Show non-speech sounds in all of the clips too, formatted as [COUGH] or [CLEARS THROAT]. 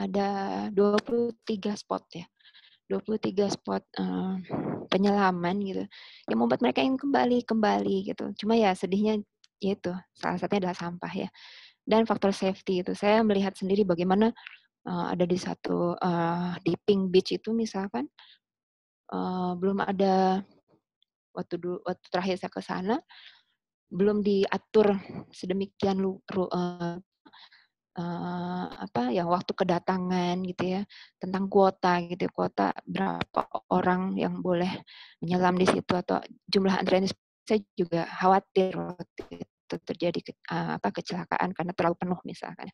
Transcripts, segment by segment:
ada 23 spot ya. 23 spot uh, penyelaman gitu. Yang membuat mereka ingin kembali, kembali gitu. Cuma ya sedihnya itu salah satunya adalah sampah ya. Dan faktor safety itu saya melihat sendiri bagaimana uh, ada di satu uh, eh, di Pink Beach itu misalkan uh, belum ada waktu waktu terakhir saya ke sana belum diatur sedemikian lu, uh, Eh, apa yang waktu kedatangan gitu ya tentang kuota gitu kuota berapa orang yang boleh menyelam di situ atau jumlah antrian saya juga khawatir waktu itu terjadi uh, apa kecelakaan karena terlalu penuh misalkan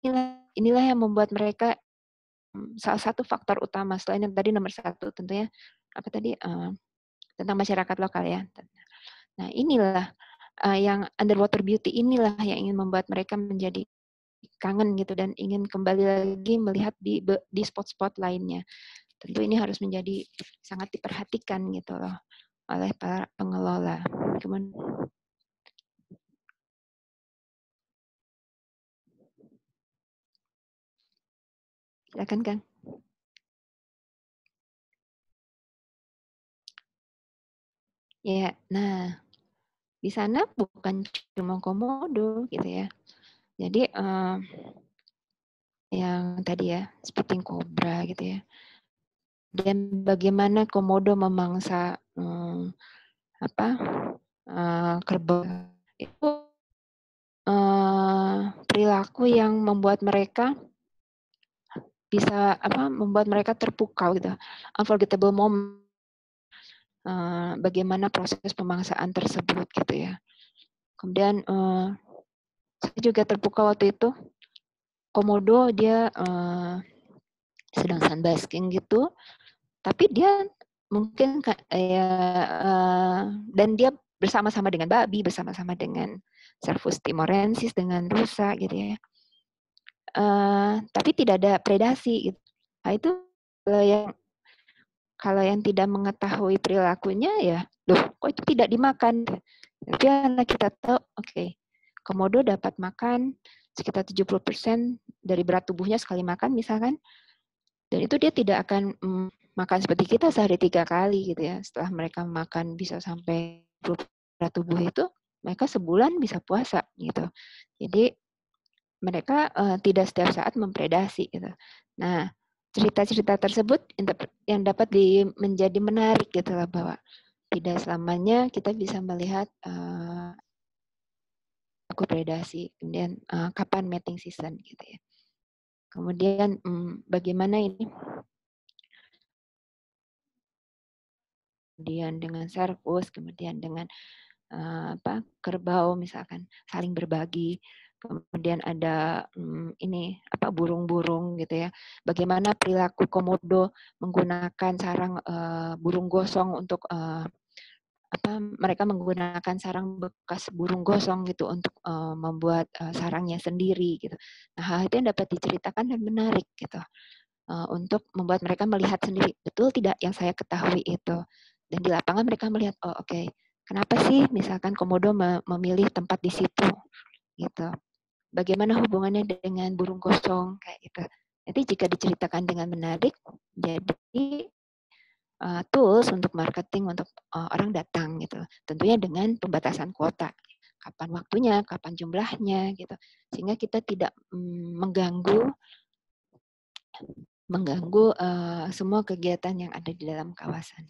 inilah, inilah yang membuat mereka hmm, salah satu faktor utama selain yang tadi nomor satu tentunya apa tadi uh, tentang masyarakat lokal ya nah inilah uh, yang underwater beauty inilah yang ingin membuat mereka menjadi kangen gitu dan ingin kembali lagi melihat di di spot-spot lainnya. Tentu ini harus menjadi sangat diperhatikan gitu loh oleh para pengelola. Kemudian Silakan Kang. Ya, nah di sana bukan cuma komodo gitu ya. Jadi um, yang tadi ya spitting cobra gitu ya. Dan bagaimana komodo memangsa um, apa uh, kerbau itu uh, perilaku yang membuat mereka bisa apa membuat mereka terpukau gitu unforgettable moment Eh, bagaimana proses pemangsaan tersebut gitu ya. Kemudian eh, saya juga terbuka waktu itu komodo dia eh, sedang sunbasking gitu, tapi dia mungkin ya dan dia bersama-sama dengan babi, bersama-sama dengan Cervus timorensis, dengan rusa gitu ya. tapi tidak ada predasi gitu. Nah, itu yang kalau yang tidak mengetahui perilakunya ya, loh kok itu tidak dimakan? Tapi karena kita tahu, oke, okay, komodo dapat makan sekitar 70% dari berat tubuhnya sekali makan misalkan. Dan itu dia tidak akan mm, makan seperti kita sehari tiga kali gitu ya. Setelah mereka makan bisa sampai berat tubuh itu, mereka sebulan bisa puasa gitu. Jadi mereka uh, tidak setiap saat mempredasi gitu. Nah, cerita-cerita tersebut yang dapat di, menjadi menarik gitu lah bahwa tidak selamanya kita bisa melihat uh, eh, predasi kemudian uh, kapan mating season gitu ya kemudian um, bagaimana ini kemudian dengan servus kemudian dengan uh, apa kerbau misalkan saling berbagi kemudian ada hmm, ini apa burung-burung gitu ya. Bagaimana perilaku komodo menggunakan sarang uh, burung gosong untuk uh, apa mereka menggunakan sarang bekas burung gosong gitu untuk uh, membuat uh, sarangnya sendiri gitu. Nah, hal itu yang dapat diceritakan dan menarik gitu. Uh, untuk membuat mereka melihat sendiri betul tidak yang saya ketahui itu. Dan di lapangan mereka melihat oh oke, okay, kenapa sih misalkan komodo memilih tempat di situ? gitu. Bagaimana hubungannya dengan burung kosong kayak gitu. Nanti jika diceritakan dengan menarik, jadi uh, tools untuk marketing untuk uh, orang datang gitu. Tentunya dengan pembatasan kuota, kapan waktunya, kapan jumlahnya gitu. Sehingga kita tidak mm, mengganggu mengganggu uh, semua kegiatan yang ada di dalam kawasan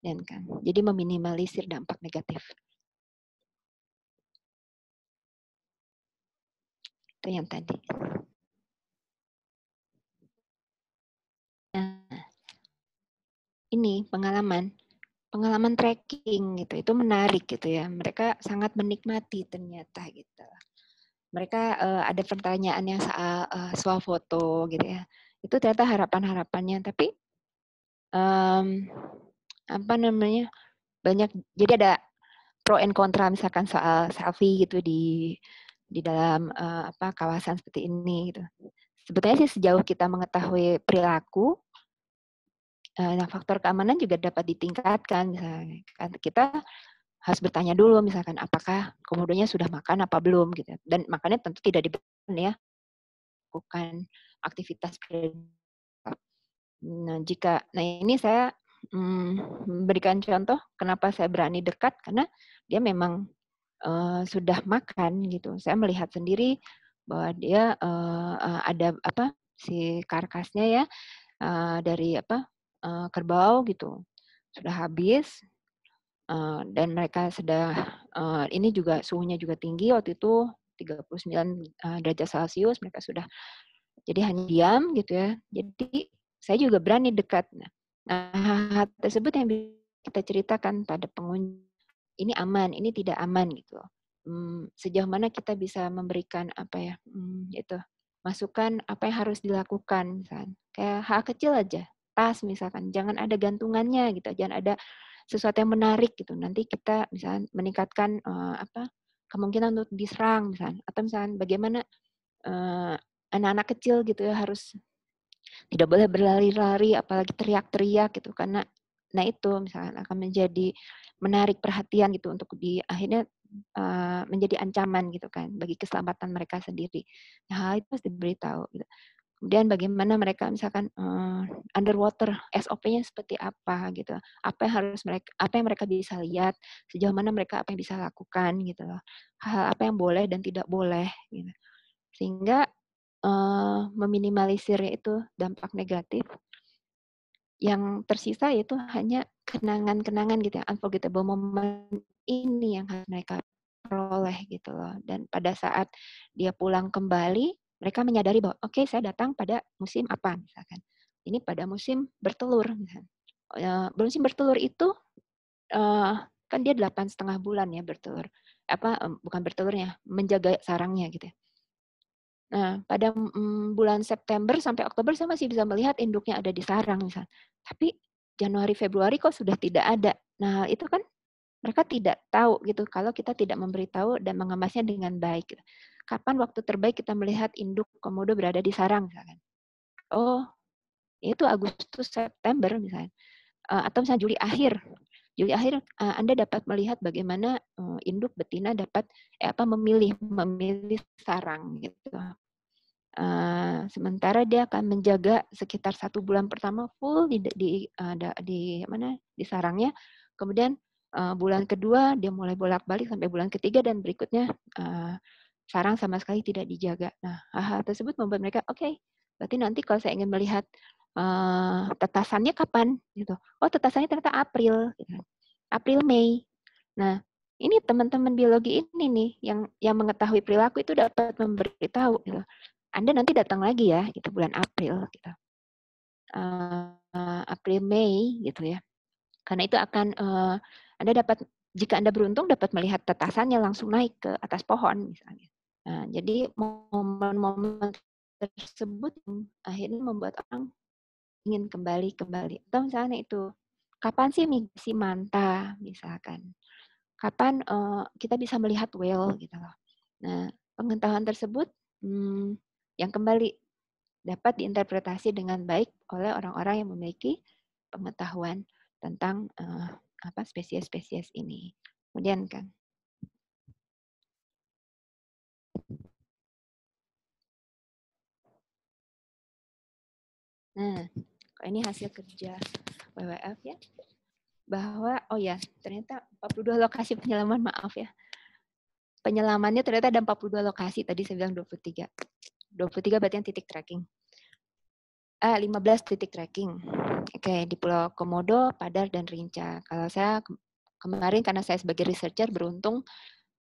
dan kan jadi meminimalisir dampak negatif. Itu yang tadi. Nah, ini pengalaman pengalaman trekking gitu itu menarik gitu ya mereka sangat menikmati ternyata gitu mereka uh, ada pertanyaan yang eh, soal uh, foto gitu ya itu ternyata harapan harapannya tapi um, apa namanya banyak jadi ada pro and kontra misalkan soal selfie gitu di di dalam uh, apa kawasan seperti ini gitu. Sebetulnya sih sejauh kita mengetahui perilaku uh, faktor keamanan juga dapat ditingkatkan misalnya kan kita harus bertanya dulu misalkan apakah komodonya sudah makan apa belum gitu dan makannya tentu tidak diberikan ya Bukan aktivitas nah jika nah ini saya hmm, memberikan contoh kenapa saya berani dekat karena dia memang uh, sudah makan gitu. Saya melihat sendiri bahwa dia uh, uh, ada apa si karkasnya ya uh, dari apa uh, kerbau gitu sudah habis uh, dan mereka sudah uh, ini juga suhunya juga tinggi waktu itu 39 uh, derajat celcius mereka sudah jadi hanya diam gitu ya jadi saya juga berani dekat nah hal-hal tersebut yang kita ceritakan pada pengunjung ini aman, ini tidak aman gitu. Hmm, sejauh mana kita bisa memberikan apa ya, hmm, itu masukan apa yang harus dilakukan, kan? kayak hal kecil aja, tas misalkan, jangan ada gantungannya gitu, jangan ada sesuatu yang menarik gitu. Nanti kita misalnya meningkatkan eh, apa kemungkinan untuk diserang misalkan, atau misalnya bagaimana eh, anak-anak kecil gitu ya harus tidak boleh berlari-lari apalagi teriak-teriak gitu karena nah itu misalkan akan menjadi menarik perhatian gitu untuk di akhirnya uh, menjadi ancaman gitu kan bagi keselamatan mereka sendiri. Nah, hal itu harus diberitahu. Gitu. Kemudian bagaimana mereka misalkan uh, underwater SOP-nya seperti apa gitu. Apa yang harus mereka apa yang mereka bisa lihat, sejauh mana mereka apa yang bisa lakukan gitu loh. Hal apa yang boleh dan tidak boleh gitu. Sehingga uh, meminimalisir itu dampak negatif yang tersisa yaitu hanya kenangan-kenangan gitu ya, unforgettable moment ini yang harus mereka peroleh gitu loh. Dan pada saat dia pulang kembali, mereka menyadari bahwa oke okay, saya datang pada musim apa misalkan. Ini pada musim bertelur misalkan. Eh, musim bertelur itu eh, kan dia delapan setengah bulan ya bertelur. Apa bukan bertelurnya, menjaga sarangnya gitu ya. Nah, pada mm, bulan September sampai Oktober saya masih bisa melihat induknya ada di sarang misal. Tapi Januari Februari kok sudah tidak ada. Nah, itu kan mereka tidak tahu gitu kalau kita tidak memberitahu dan mengemasnya dengan baik. Kapan waktu terbaik kita melihat induk komodo berada di sarang misalkan? Oh, itu Agustus September misalnya. Eh, atau misalnya Juli akhir. Juli akhir eh, Anda dapat melihat bagaimana eh, induk betina dapat eh, apa memilih memilih sarang gitu. Uh, sementara dia akan menjaga sekitar satu bulan pertama full di di uh, di, di mana di sarangnya, kemudian uh, bulan kedua dia mulai bolak-balik sampai bulan ketiga dan berikutnya uh, sarang sama sekali tidak dijaga. Nah, hal-hal tersebut membuat mereka oke, okay, berarti nanti kalau saya ingin melihat Eh, tetasannya kapan gitu oh tetasannya ternyata April gitu. April Mei nah ini teman-teman biologi ini nih yang yang mengetahui perilaku itu dapat memberitahu gitu. Anda nanti datang lagi ya gitu bulan April gitu. uh, April Mei gitu ya. Karena itu akan uh, Anda dapat jika Anda beruntung dapat melihat tetasannya langsung naik ke atas pohon misalnya. Nah, jadi momen-momen tersebut akhirnya membuat orang ingin kembali kembali atau misalnya itu kapan sih migrasi manta misalkan kapan uh, kita bisa melihat whale gitu loh nah pengetahuan tersebut hmm, yang kembali dapat diinterpretasi dengan baik oleh orang-orang yang memiliki pengetahuan tentang uh, apa spesies-spesies ini kemudian kan Nah, ini hasil kerja WWF ya bahwa oh ya ternyata 42 lokasi penyelaman maaf ya penyelamannya ternyata ada 42 lokasi tadi saya bilang 23 23 berarti yang titik tracking ah eh, 15 titik tracking oke okay, di Pulau Komodo Padar dan Rinca kalau saya kemarin karena saya sebagai researcher beruntung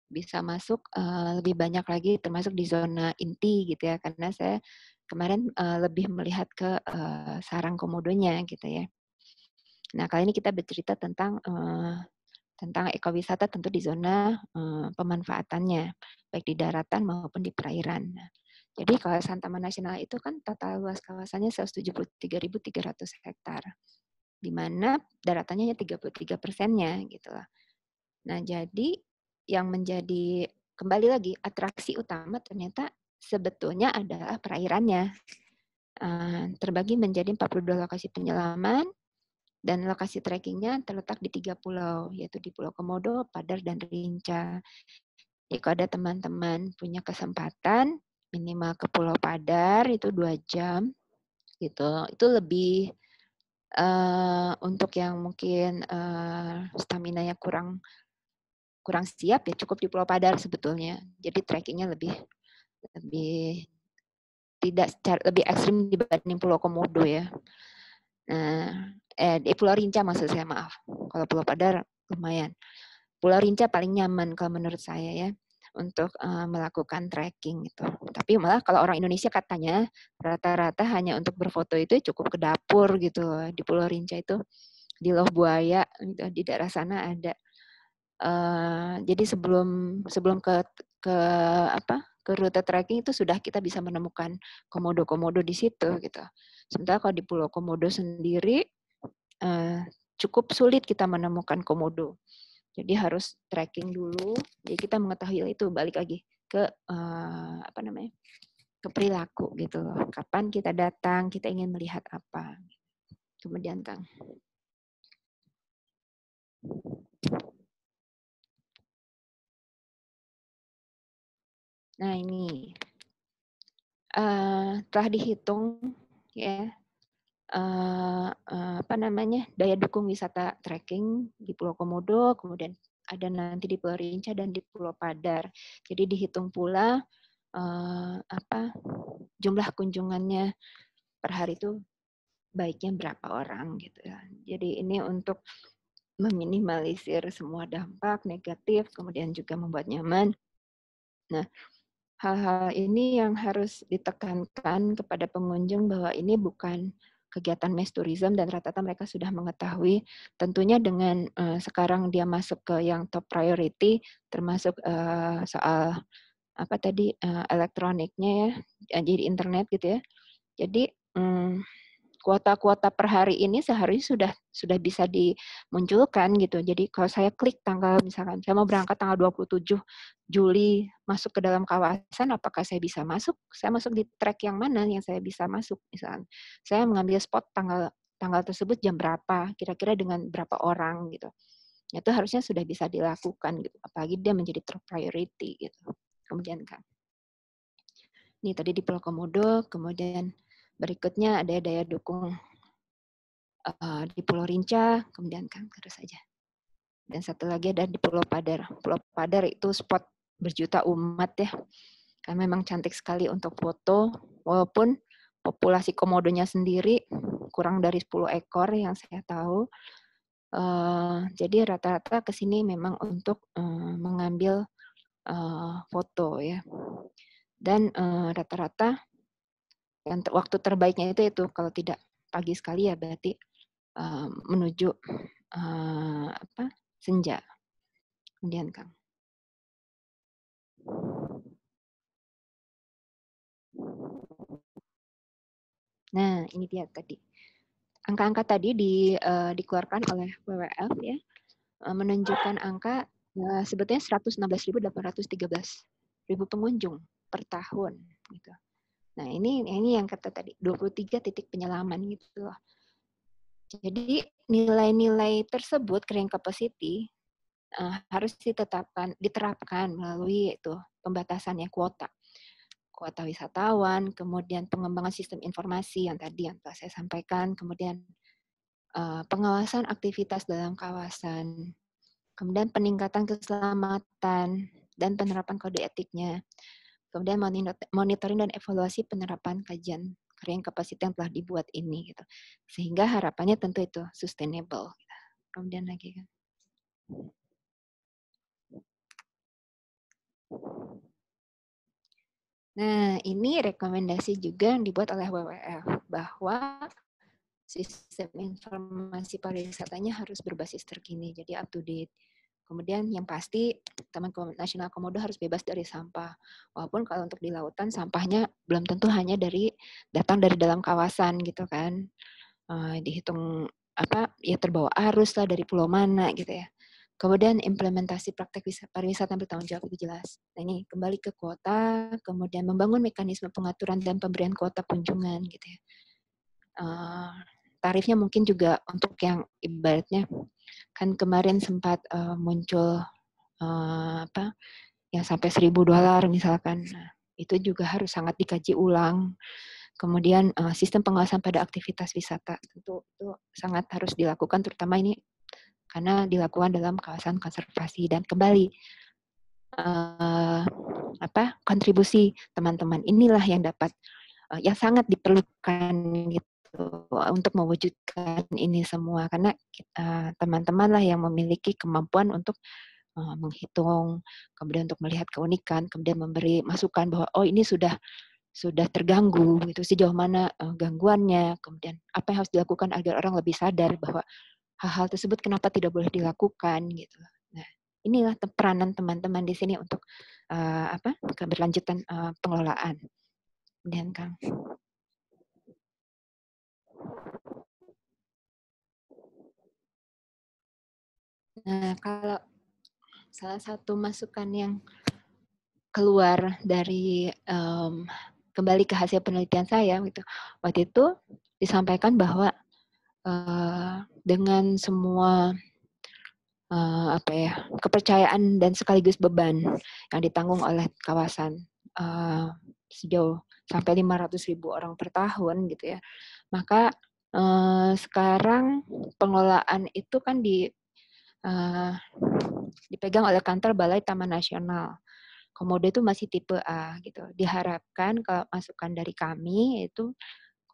bisa masuk uh, lebih banyak lagi termasuk di zona inti gitu ya karena saya Kemarin uh, lebih melihat ke uh, sarang komodonya gitu ya. Nah, kali ini kita bercerita tentang uh, tentang ekowisata tentu di zona uh, pemanfaatannya baik di daratan maupun di perairan. Nah, jadi kawasan Taman Nasional itu kan total luas kawasannya 173.300 hektar, di mana daratannya 33 persennya gitu lah. Nah jadi yang menjadi kembali lagi atraksi utama ternyata sebetulnya adalah perairannya. Eh, terbagi menjadi 42 lokasi penyelaman, dan lokasi trekkingnya terletak di tiga pulau, yaitu di Pulau Komodo, Padar, dan Rinca. Jadi kalau ada teman-teman punya kesempatan, minimal ke Pulau Padar itu dua jam, gitu. Itu lebih uh, untuk yang mungkin uh, stamina-nya kurang kurang siap ya cukup di Pulau Padar sebetulnya. Jadi trekkingnya lebih lebih tidak secara, lebih ekstrim dibanding Pulau Komodo ya. Nah, eh, di Pulau Rinca maksud saya maaf. Kalau Pulau Padar lumayan. Pulau Rinca paling nyaman kalau menurut saya ya untuk uh, melakukan trekking gitu. Tapi malah kalau orang Indonesia katanya rata-rata hanya untuk berfoto itu cukup ke dapur gitu di Pulau Rinca itu di Loh Buaya gitu, di daerah sana ada. Uh, jadi sebelum sebelum ke ke apa ke rute trekking itu sudah kita bisa menemukan komodo-komodo di situ gitu. Sementara kalau di Pulau Komodo sendiri eh, cukup sulit kita menemukan komodo. Jadi harus tracking dulu. Jadi kita mengetahui itu balik lagi ke eh, apa namanya ke perilaku gitu Kapan kita datang, kita ingin melihat apa. Kemudian Kang. Nah ini uh, telah dihitung ya uh, uh, apa namanya daya dukung wisata trekking di Pulau Komodo, kemudian ada nanti di Pulau Rinca dan di Pulau Padar. Jadi dihitung pula uh, apa jumlah kunjungannya per hari itu baiknya berapa orang gitu ya. Jadi ini untuk meminimalisir semua dampak negatif, kemudian juga membuat nyaman. Nah, hal-hal ini yang harus ditekankan kepada pengunjung bahwa ini bukan kegiatan mass tourism dan rata-rata mereka sudah mengetahui tentunya dengan uh, sekarang dia masuk ke yang top priority termasuk uh, soal apa tadi uh, elektroniknya ya jadi internet gitu ya jadi um, kuota-kuota per hari ini sehari sudah sudah bisa dimunculkan gitu. Jadi kalau saya klik tanggal misalkan saya mau berangkat tanggal 27 Juli masuk ke dalam kawasan apakah saya bisa masuk? Saya masuk di track yang mana yang saya bisa masuk misalkan. Saya mengambil spot tanggal tanggal tersebut jam berapa, kira-kira dengan berapa orang gitu. Nah, itu harusnya sudah bisa dilakukan gitu. Apalagi dia menjadi top priority gitu. Kemudian kan. Ini tadi di Pulau Komodo, kemudian Berikutnya ada daya dukung uh, di Pulau Rinca, kemudian kan terus saja. Dan satu lagi ada di Pulau Padar. Pulau Padar itu spot berjuta umat ya. Karena memang cantik sekali untuk foto, walaupun populasi komodonya sendiri kurang dari 10 ekor yang saya tahu. Uh, jadi rata-rata ke sini memang untuk uh, mengambil uh, foto ya. Dan rata-rata uh, rata -rata yang ter waktu terbaiknya itu itu kalau tidak pagi sekali ya berarti uh, menuju uh, apa senja kemudian kang nah ini dia tadi angka-angka tadi di, uh, dikeluarkan oleh WWF ya uh, menunjukkan angka uh, sebetulnya 116.813 ribu pengunjung per tahun gitu Nah, ini ini yang kata tadi 23 titik penyelaman gitu loh. Jadi nilai-nilai tersebut kering capacity uh, harus ditetapkan diterapkan melalui itu pembatasannya kuota. Kuota wisatawan, kemudian pengembangan sistem informasi yang tadi yang telah saya sampaikan, kemudian uh, pengawasan aktivitas dalam kawasan, kemudian peningkatan keselamatan dan penerapan kode etiknya Kemudian monitoring dan evaluasi penerapan kajian karya kapasitas yang telah dibuat ini gitu. Sehingga harapannya tentu itu sustainable. Gitu. Kemudian lagi kan. Nah, ini rekomendasi juga yang dibuat oleh WWF bahwa sistem informasi pariwisatanya harus berbasis terkini, jadi up to date. Kemudian yang pasti Taman Nasional Komodo harus bebas dari sampah. Walaupun kalau untuk di lautan sampahnya belum tentu hanya dari datang dari dalam kawasan gitu kan. Uh, dihitung apa ya terbawa arus lah dari pulau mana gitu ya. Kemudian implementasi praktek pariwisata yang bertanggung jawab itu jelas. Nah ini kembali ke kuota, kemudian membangun mekanisme pengaturan dan pemberian kuota kunjungan gitu ya. Uh, tarifnya mungkin juga untuk yang ibaratnya kan kemarin sempat uh, muncul uh, apa yang sampai 1000 dolar misalkan. Nah, itu juga harus sangat dikaji ulang. Kemudian uh, sistem pengawasan pada aktivitas wisata tentu itu sangat harus dilakukan terutama ini karena dilakukan dalam kawasan konservasi dan kembali uh, apa kontribusi teman-teman inilah yang dapat uh, yang sangat diperlukan gitu gitu untuk mewujudkan ini semua karena eh, teman-teman uh, lah yang memiliki kemampuan untuk uh, menghitung kemudian untuk melihat keunikan kemudian memberi masukan bahwa oh ini sudah sudah terganggu gitu sejauh mana uh, gangguannya kemudian apa yang harus dilakukan agar orang lebih sadar bahwa hal-hal tersebut kenapa tidak boleh dilakukan gitu nah inilah peranan teman-teman di sini untuk uh, apa keberlanjutan uh, pengelolaan dan kang Nah, kalau salah satu masukan yang keluar dari um, kembali ke hasil penelitian saya gitu waktu itu disampaikan bahwa uh, dengan semua uh, apa ya kepercayaan dan sekaligus beban yang ditanggung oleh kawasan uh, sejauh sampai 500 ribu orang per tahun gitu ya maka sekarang pengelolaan itu kan di Eh, dipegang oleh kantor Balai Taman Nasional. Komodo itu masih tipe A gitu. Diharapkan kalau masukan dari kami itu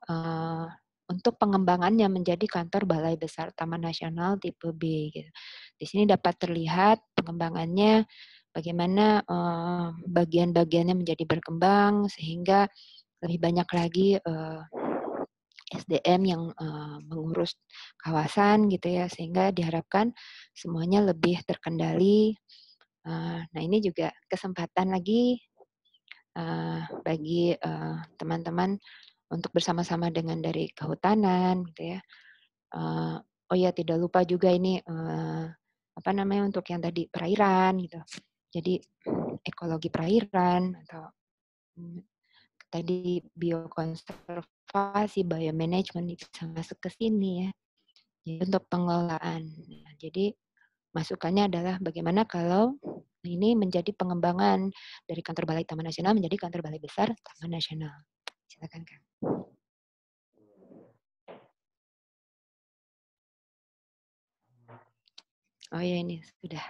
uh, untuk pengembangannya menjadi kantor Balai Besar Taman Nasional tipe B gitu. Di sini dapat terlihat pengembangannya bagaimana uh, bagian-bagiannya menjadi berkembang sehingga lebih banyak lagi uh, SDM yang uh, mengurus kawasan gitu ya sehingga diharapkan semuanya lebih terkendali. Uh, nah ini juga kesempatan lagi uh, bagi teman-teman uh, untuk bersama-sama dengan dari kehutanan gitu ya. Uh, oh ya tidak lupa juga ini uh, apa namanya untuk yang tadi perairan gitu. Jadi ekologi perairan atau hmm, tadi biokonservasi apa sih biomanagement itu masuk ke sini ya. Jadi untuk pengelolaan. Nah, jadi masukannya adalah bagaimana kalau ini menjadi pengembangan dari kantor balai Taman Nasional menjadi kantor balai besar Taman Nasional. Silakan kan Oh ya ini sudah.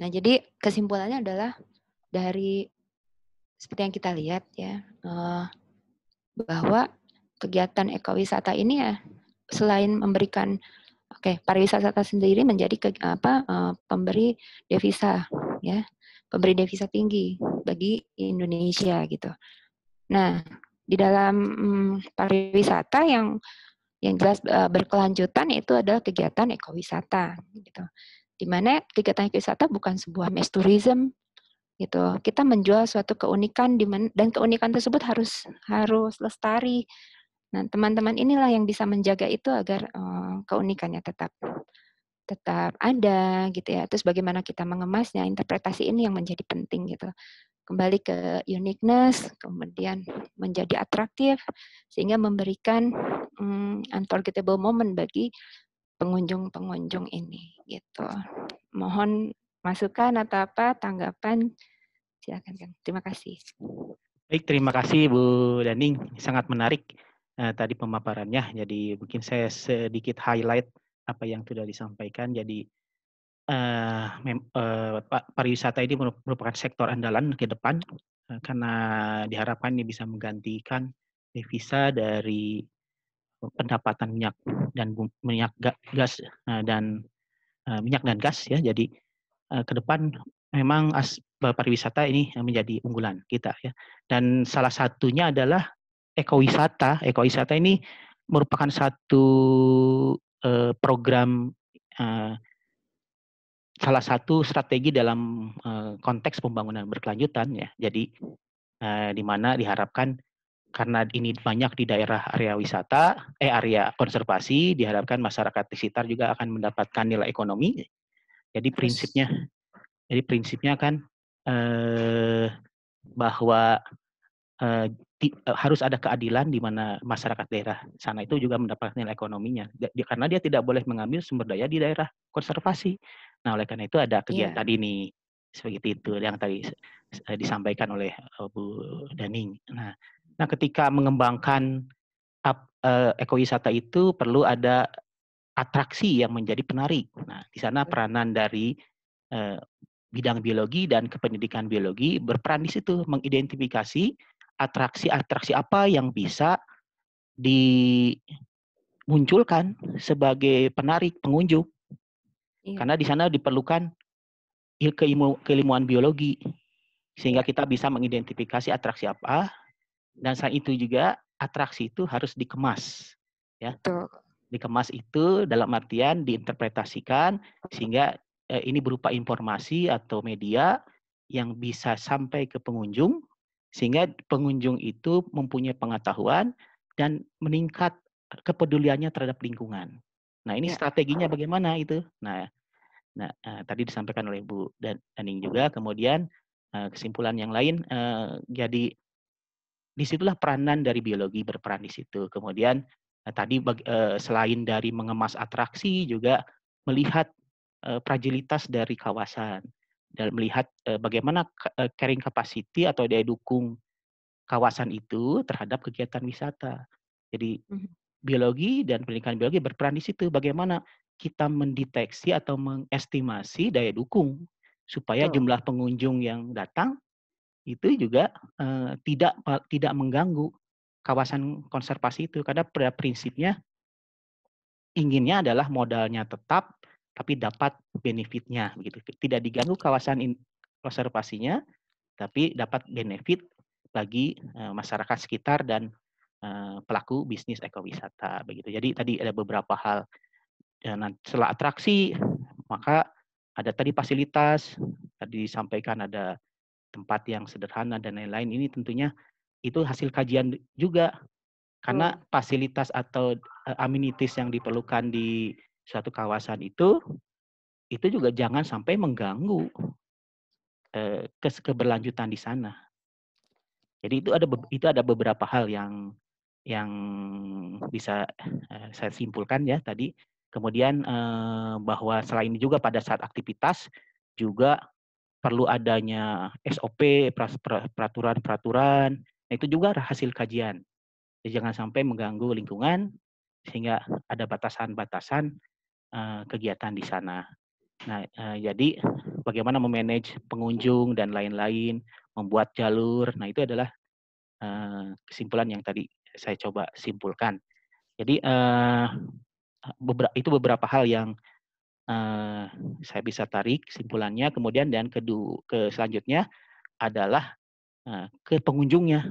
Nah jadi kesimpulannya adalah dari seperti yang kita lihat ya eh, bahwa kegiatan ekowisata ini ya selain memberikan oke okay, pariwisata sendiri menjadi ke, apa uh, pemberi devisa ya pemberi devisa tinggi bagi Indonesia gitu. Nah di dalam mm, pariwisata yang yang jelas uh, berkelanjutan itu adalah kegiatan ekowisata gitu. Di mana kegiatan ekowisata bukan sebuah mass tourism gitu. Kita menjual suatu keunikan dan keunikan tersebut harus harus lestari Nah, teman-teman inilah yang bisa menjaga itu agar uh, keunikannya tetap tetap ada gitu ya. Terus bagaimana kita mengemasnya, interpretasi ini yang menjadi penting gitu. Kembali ke uniqueness, kemudian menjadi atraktif sehingga memberikan um, unforgettable moment bagi pengunjung-pengunjung ini gitu. Mohon masukan atau apa tanggapan silakan Terima kasih. Baik, terima kasih Bu Daning. Sangat menarik Eh, tadi pemaparannya. Jadi mungkin saya sedikit highlight apa yang sudah disampaikan. Jadi uh, mem, uh, pariwisata ini merupakan sektor andalan ke depan uh, karena diharapkan ini bisa menggantikan devisa dari pendapatan minyak dan minyak gas uh, dan uh, minyak dan gas ya. Jadi uh, ke depan memang as pariwisata ini menjadi unggulan kita ya. Dan salah satunya adalah ekowisata. Ekowisata ini merupakan satu eh, program eh, salah satu strategi dalam eh, konteks pembangunan berkelanjutan ya. Jadi eh, di mana diharapkan karena ini banyak di daerah area wisata, eh area konservasi, diharapkan masyarakat di sekitar juga akan mendapatkan nilai ekonomi. Jadi prinsipnya, jadi prinsipnya kan eh, bahwa eh, di, e, harus ada keadilan di mana masyarakat daerah sana itu juga mendapatkan nilai ekonominya di, karena dia tidak boleh mengambil sumber daya di daerah konservasi. Nah, oleh karena itu ada iya. kegiatan yeah. ini seperti itu yang tadi e, disampaikan oleh e, Bu Daning. Nah, nah ketika mengembangkan ap, eh, ekowisata itu perlu ada atraksi yang menjadi penarik. Nah, di sana peranan dari eh, bidang biologi dan kependidikan biologi berperan di situ mengidentifikasi atraksi-atraksi apa yang bisa dimunculkan sebagai penarik pengunjung. Iya. Karena di sana diperlukan ilmu keilmuan biologi sehingga kita bisa mengidentifikasi atraksi apa dan saat itu juga atraksi itu harus dikemas ya. Betul. Dikemas itu dalam artian diinterpretasikan sehingga eh, ini berupa informasi atau media yang bisa sampai ke pengunjung sehingga pengunjung itu mempunyai pengetahuan dan meningkat kepeduliannya terhadap lingkungan. Nah, ini ya. strateginya bagaimana itu? Nah, nah eh, tadi disampaikan oleh Bu dan Daning juga. Kemudian eh, kesimpulan yang lain uh, jadi disitulah peranan dari biologi berperan di situ. Kemudian tadi selain dari mengemas atraksi juga melihat uh, fragilitas dari kawasan dan melihat bagaimana e, carrying capacity atau daya dukung kawasan itu terhadap kegiatan wisata. Jadi mhm. biologi dan pendidikan biologi berperan di situ bagaimana kita mendeteksi atau mengestimasi daya dukung supaya oh. jumlah pengunjung yang datang itu juga uh, tidak tidak mengganggu kawasan konservasi itu karena pada prinsipnya inginnya adalah modalnya tetap tapi dapat benefitnya begitu. Tidak diganggu kawasan konservasinya, tapi dapat benefit bagi eh, masyarakat sekitar dan eh, pelaku bisnis ekowisata begitu. Jadi tadi ada beberapa hal. Dan ya, nah, setelah atraksi, maka ada tadi fasilitas, tadi disampaikan ada tempat yang sederhana dan lain-lain. Ini tentunya itu hasil kajian juga karena fasilitas atau eh, amenities yang diperlukan di suatu kawasan itu itu juga jangan sampai mengganggu eh, keberlanjutan di sana. Jadi itu ada itu ada beberapa hal yang yang bisa eh, saya simpulkan ya tadi. Kemudian eh, bahwa selain juga pada saat aktivitas juga perlu adanya SOP peraturan-peraturan. Nah, itu juga hasil kajian. Jadi jangan sampai mengganggu lingkungan sehingga ada batasan-batasan Eh, kegiatan di sana. Nah, eh, jadi bagaimana memanage pengunjung dan lain-lain, membuat jalur. Nah, itu adalah eh, kesimpulan yang tadi saya coba simpulkan. Jadi itu beberapa hal yang saya bisa tarik simpulannya. Kemudian dan kedua ke selanjutnya adalah ke pengunjungnya.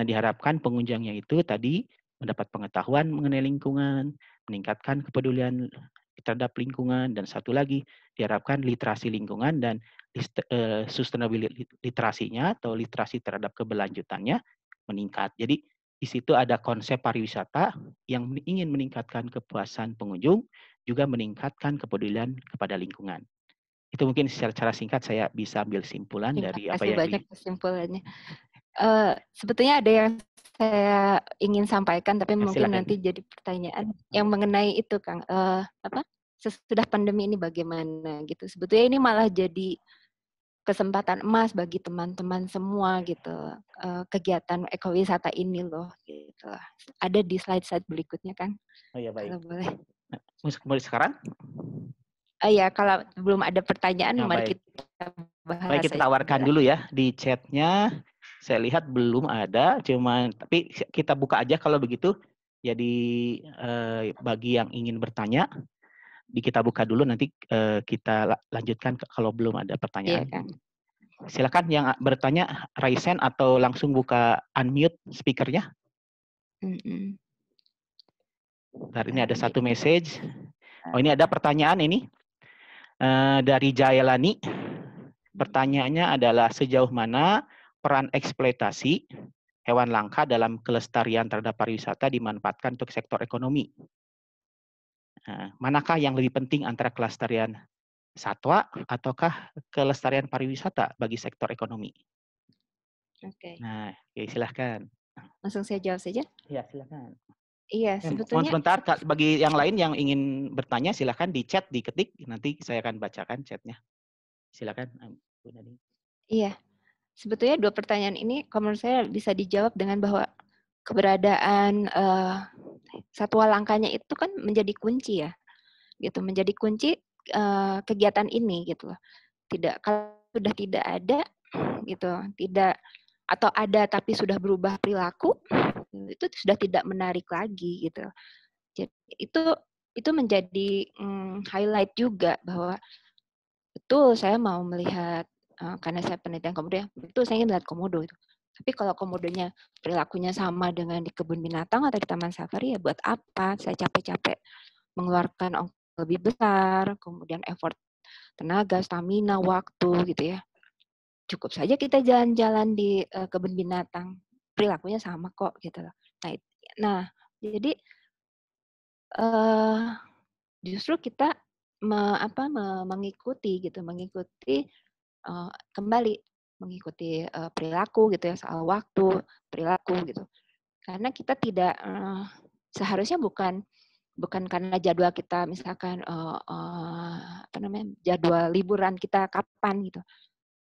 Nah, diharapkan pengunjungnya itu tadi mendapat pengetahuan mengenai lingkungan, meningkatkan kepedulian terhadap lingkungan, dan satu lagi diharapkan literasi lingkungan dan eh, sustainability literasinya atau literasi terhadap keberlanjutannya meningkat. Jadi di situ ada konsep pariwisata yang ingin meningkatkan kepuasan pengunjung, juga meningkatkan kepedulian kepada lingkungan. Itu mungkin secara singkat saya bisa ambil simpulan Terima dari apa yang banyak kesimpulannya. Eh, sebetulnya ada yang saya ingin sampaikan tapi ya, mungkin nanti jadi pertanyaan yang mengenai itu Kang uh, apa sesudah pandemi ini bagaimana gitu sebetulnya ini malah jadi kesempatan emas bagi teman-teman semua gitu uh, kegiatan ekowisata ini loh gitu ada di slide slide berikutnya kang. oh ya baik kalau boleh nah, mulai sekarang uh, ya kalau belum ada pertanyaan nah, mari kita bahas baik kita tawarkan dulu ya di chatnya saya lihat belum ada, cuman tapi kita buka aja kalau begitu. Jadi eh, bagi yang ingin bertanya, di kita buka dulu nanti eh, kita lanjutkan kalau belum ada iya, pertanyaan. Iya, kan? Silakan yang ah, bertanya Raisen atau langsung buka unmute speakernya. Mm Bentar, ini ada satu message. Nah. Oh ini ada pertanyaan ini eh, dari Jayalani. Pertanyaannya adalah sejauh mana peran eksploitasi hewan langka dalam kelestarian terhadap pariwisata dimanfaatkan untuk sektor ekonomi. Nah, manakah yang lebih penting antara kelestarian satwa ataukah kelestarian pariwisata bagi sektor ekonomi? Oke. Nah, ya silahkan. Langsung saya jawab saja. Ya, silahkan. Iya, sebetulnya. sebentar, bagi yang lain yang ingin bertanya silahkan di chat, diketik, nanti saya akan bacakan chatnya. Silakan, Bu Iya, sebetulnya dua pertanyaan ini komentar saya bisa dijawab dengan bahwa keberadaan uh, satwa langkanya itu kan menjadi kunci ya gitu menjadi kunci uh, kegiatan ini gitu loh tidak kalau sudah tidak ada gitu tidak atau ada tapi sudah berubah perilaku itu sudah tidak menarik lagi gitu jadi itu itu menjadi mm, highlight juga bahwa betul saya mau melihat Eh, karena saya penelitian komodo ya itu saya ingin lihat komodo itu tapi kalau komodonya perilakunya sama dengan di kebun binatang atau di taman safari ya buat apa saya capek-capek mengeluarkan ongkos lebih besar kemudian effort tenaga stamina waktu gitu ya cukup saja kita jalan-jalan di uh, kebun binatang perilakunya sama kok gitu loh nah, nah jadi uh, justru kita me, apa me, mengikuti gitu mengikuti uh, kembali mengikuti uh, perilaku gitu ya soal waktu iya. perilaku gitu karena kita tidak uh, seharusnya bukan bukan karena jadwal kita misalkan uh, uh, apa namanya jadwal liburan kita kapan gitu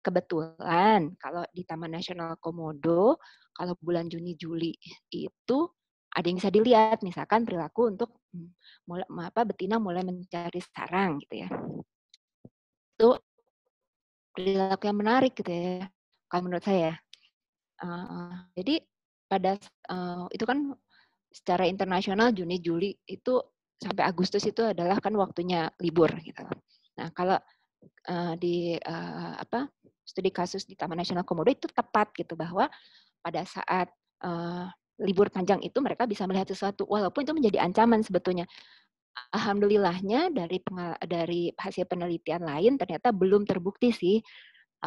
kebetulan kalau di Taman Nasional Komodo kalau bulan Juni Juli itu ada yang bisa dilihat misalkan perilaku untuk hmm, mulai apa betina mulai mencari sarang gitu ya itu perilaku yang menarik gitu ya kalau menurut saya uh, jadi pada uh, itu kan secara internasional Juni Juli itu sampai Agustus itu adalah kan waktunya libur gitu nah kalau uh, di uh, apa studi kasus di Taman Nasional Komodo itu tepat gitu bahwa pada saat uh, libur panjang itu mereka bisa melihat sesuatu walaupun itu menjadi ancaman sebetulnya alhamdulillahnya dari dari hasil penelitian lain ternyata belum terbukti sih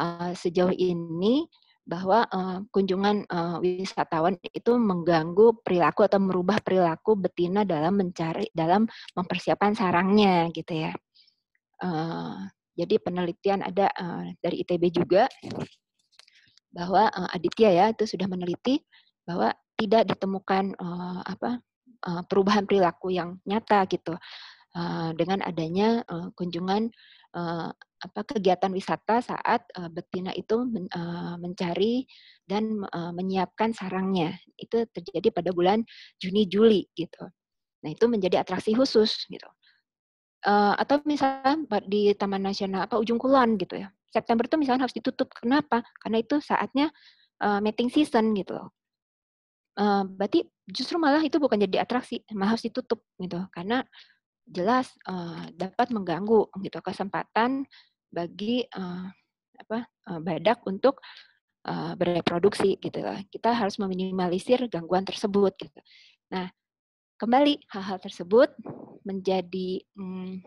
uh, sejauh ini bahwa uh, kunjungan uh, wisatawan itu mengganggu perilaku atau merubah perilaku betina dalam mencari dalam mempersiapkan sarangnya gitu ya. Uh, jadi penelitian ada uh, dari ITB juga bahwa uh, Aditya ya itu sudah meneliti bahwa tidak ditemukan uh, apa Eh, perubahan perilaku yang nyata gitu eh, dengan adanya eh, kunjungan apa kegiatan wisata saat betina itu mencari dan menyiapkan sarangnya itu terjadi pada bulan Juni Juli gitu nah itu menjadi atraksi khusus gitu atau misalnya di Taman Nasional apa Ujung Kulon gitu ya September itu misalnya harus ditutup kenapa karena itu saatnya mating season gitu loh berarti justru malah itu bukan jadi atraksi, malah harus ditutup gitu karena jelas uh, dapat mengganggu gitu kesempatan bagi uh, apa uh, badak untuk uh, bereproduksi gitu lah. Kita harus meminimalisir gangguan tersebut gitu. Nah, kembali hal-hal tersebut menjadi mmm,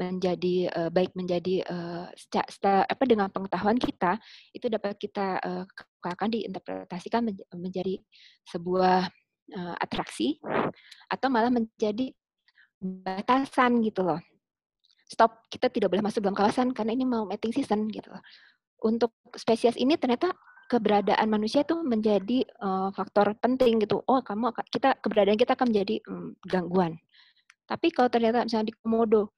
menjadi uh, baik menjadi uh, eh, sta, sta, apa dengan pengetahuan kita itu dapat kita uh, akan diinterpretasikan menj menjadi sebuah uh, atraksi atau malah menjadi batasan gitu loh. Stop, kita tidak boleh masuk dalam kawasan karena ini mau mating season gitu loh. Untuk spesies ini ternyata keberadaan manusia itu menjadi uh, faktor penting gitu. Oh, kamu kita keberadaan kita akan menjadi um, gangguan. Tapi kalau ternyata misalnya di komodo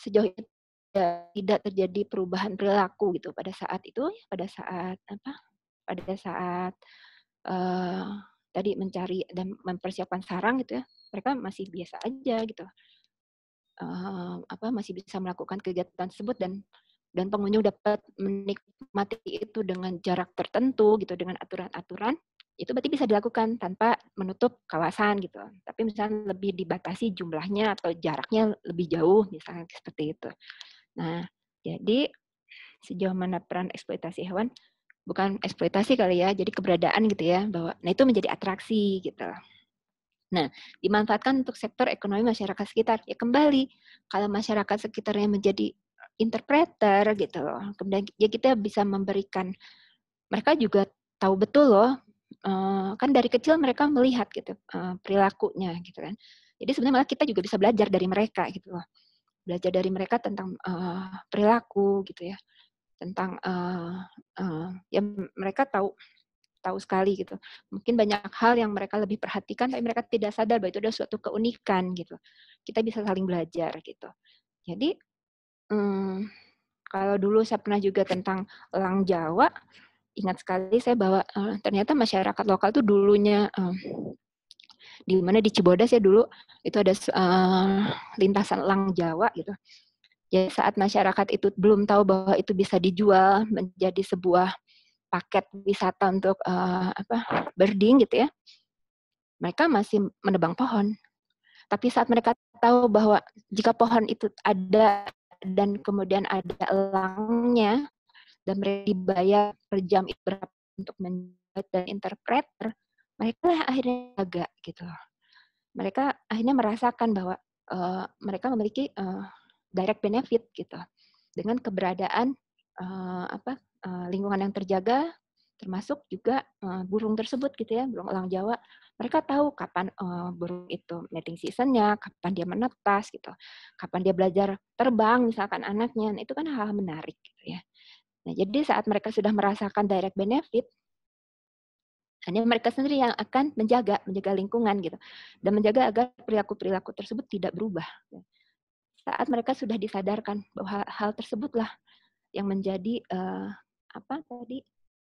sejauh itu ya tidak terjadi perubahan perilaku gitu pada saat itu pada saat apa pada saat uh, tadi mencari dan mempersiapkan sarang gitu ya mereka masih biasa aja gitu uh, apa masih bisa melakukan kegiatan tersebut dan dan pengunjung dapat menikmati itu dengan jarak tertentu gitu dengan aturan-aturan itu berarti bisa dilakukan tanpa menutup kawasan gitu. Tapi misalnya lebih dibatasi jumlahnya atau jaraknya lebih jauh misalnya seperti itu. Nah, jadi sejauh mana peran eksploitasi hewan bukan eksploitasi kali ya, jadi keberadaan gitu ya bahwa nah itu menjadi atraksi gitu. Nah, dimanfaatkan untuk sektor ekonomi masyarakat sekitar. Ya kembali kalau masyarakat sekitarnya menjadi interpreter gitu loh. Kemudian ya kita bisa memberikan mereka juga tahu betul loh Eh, kan dari kecil mereka melihat gitu eh, perilakunya gitu kan. Jadi sebenarnya malah kita juga bisa belajar dari mereka gitu loh. Belajar dari mereka tentang eh, perilaku gitu ya. Tentang uh, ya mereka tahu tahu sekali gitu. Mungkin banyak hal yang mereka lebih perhatikan tapi mereka tidak sadar bahwa itu adalah suatu keunikan gitu. Kita bisa saling belajar gitu. Jadi mmm, kalau dulu saya pernah juga tentang elang Jawa, ingat sekali saya bahwa uh, ternyata masyarakat lokal tuh dulunya uh, di mana di Cibodas ya dulu itu ada uh, lintasan Lang Jawa gitu. Jadi ya, saat masyarakat itu belum tahu bahwa itu bisa dijual menjadi sebuah paket wisata untuk uh, apa berding gitu ya, mereka masih menebang pohon. Tapi saat mereka tahu bahwa jika pohon itu ada dan kemudian ada elangnya, dan mereka dibayar per jam berapa untuk menjahit dan interpreter, mereka lah akhirnya agak gitu Mereka akhirnya merasakan bahwa uh, mereka memiliki uh, direct benefit gitu dengan keberadaan uh, apa uh, lingkungan yang terjaga termasuk juga uh, burung tersebut gitu ya burung elang jawa mereka tahu kapan uh, burung itu mating seasonnya kapan dia menetas gitu kapan dia belajar terbang misalkan anaknya nah, itu kan hal, -hal menarik gitu ya Nah, jadi saat mereka sudah merasakan direct benefit, hanya mereka sendiri yang akan menjaga, menjaga lingkungan gitu, dan menjaga agar perilaku-perilaku tersebut tidak berubah. Saat mereka sudah disadarkan bahwa hal, hal tersebutlah yang menjadi uh, apa tadi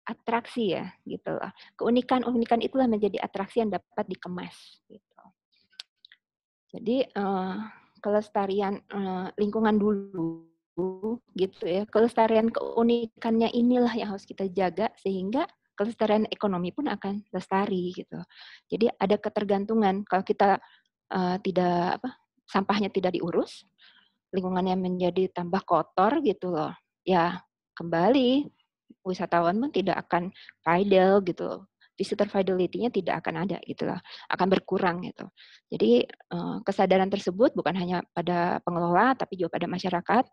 atraksi ya gitu loh. Keunikan-unikan itulah menjadi atraksi yang dapat dikemas gitu. Jadi uh, kelestarian uh, lingkungan dulu gitu ya. Kelestarian keunikannya inilah yang harus kita jaga sehingga kelestarian ekonomi pun akan lestari gitu. Jadi ada ketergantungan kalau kita uh, tidak apa sampahnya tidak diurus, lingkungannya menjadi tambah kotor gitu loh. Ya, kembali wisatawan pun tidak akan fidel gitu loh. Visitor fidelity-nya tidak akan ada gitu loh, akan berkurang gitu. Jadi eh, kesadaran tersebut bukan hanya pada pengelola tapi juga pada masyarakat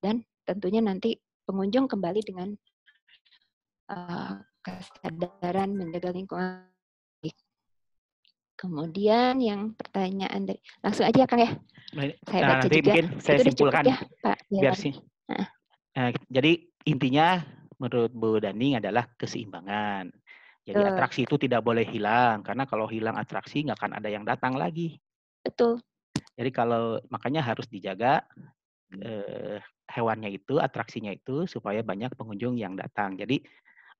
dan tentunya nanti pengunjung kembali dengan uh, kesadaran menjaga lingkungan. Kemudian yang pertanyaan dari langsung aja ya, Kang ya. Saya nah, nanti juga. mungkin saya Itu simpulkan ya, Pak. biar sih. Nah. Nah, jadi intinya menurut Bu Daning adalah keseimbangan. Jadi atraksi itu tidak boleh hilang karena kalau hilang atraksi nggak akan ada yang datang lagi. Betul. Jadi kalau makanya harus dijaga eh, hewannya itu, atraksinya itu supaya banyak pengunjung yang datang. Jadi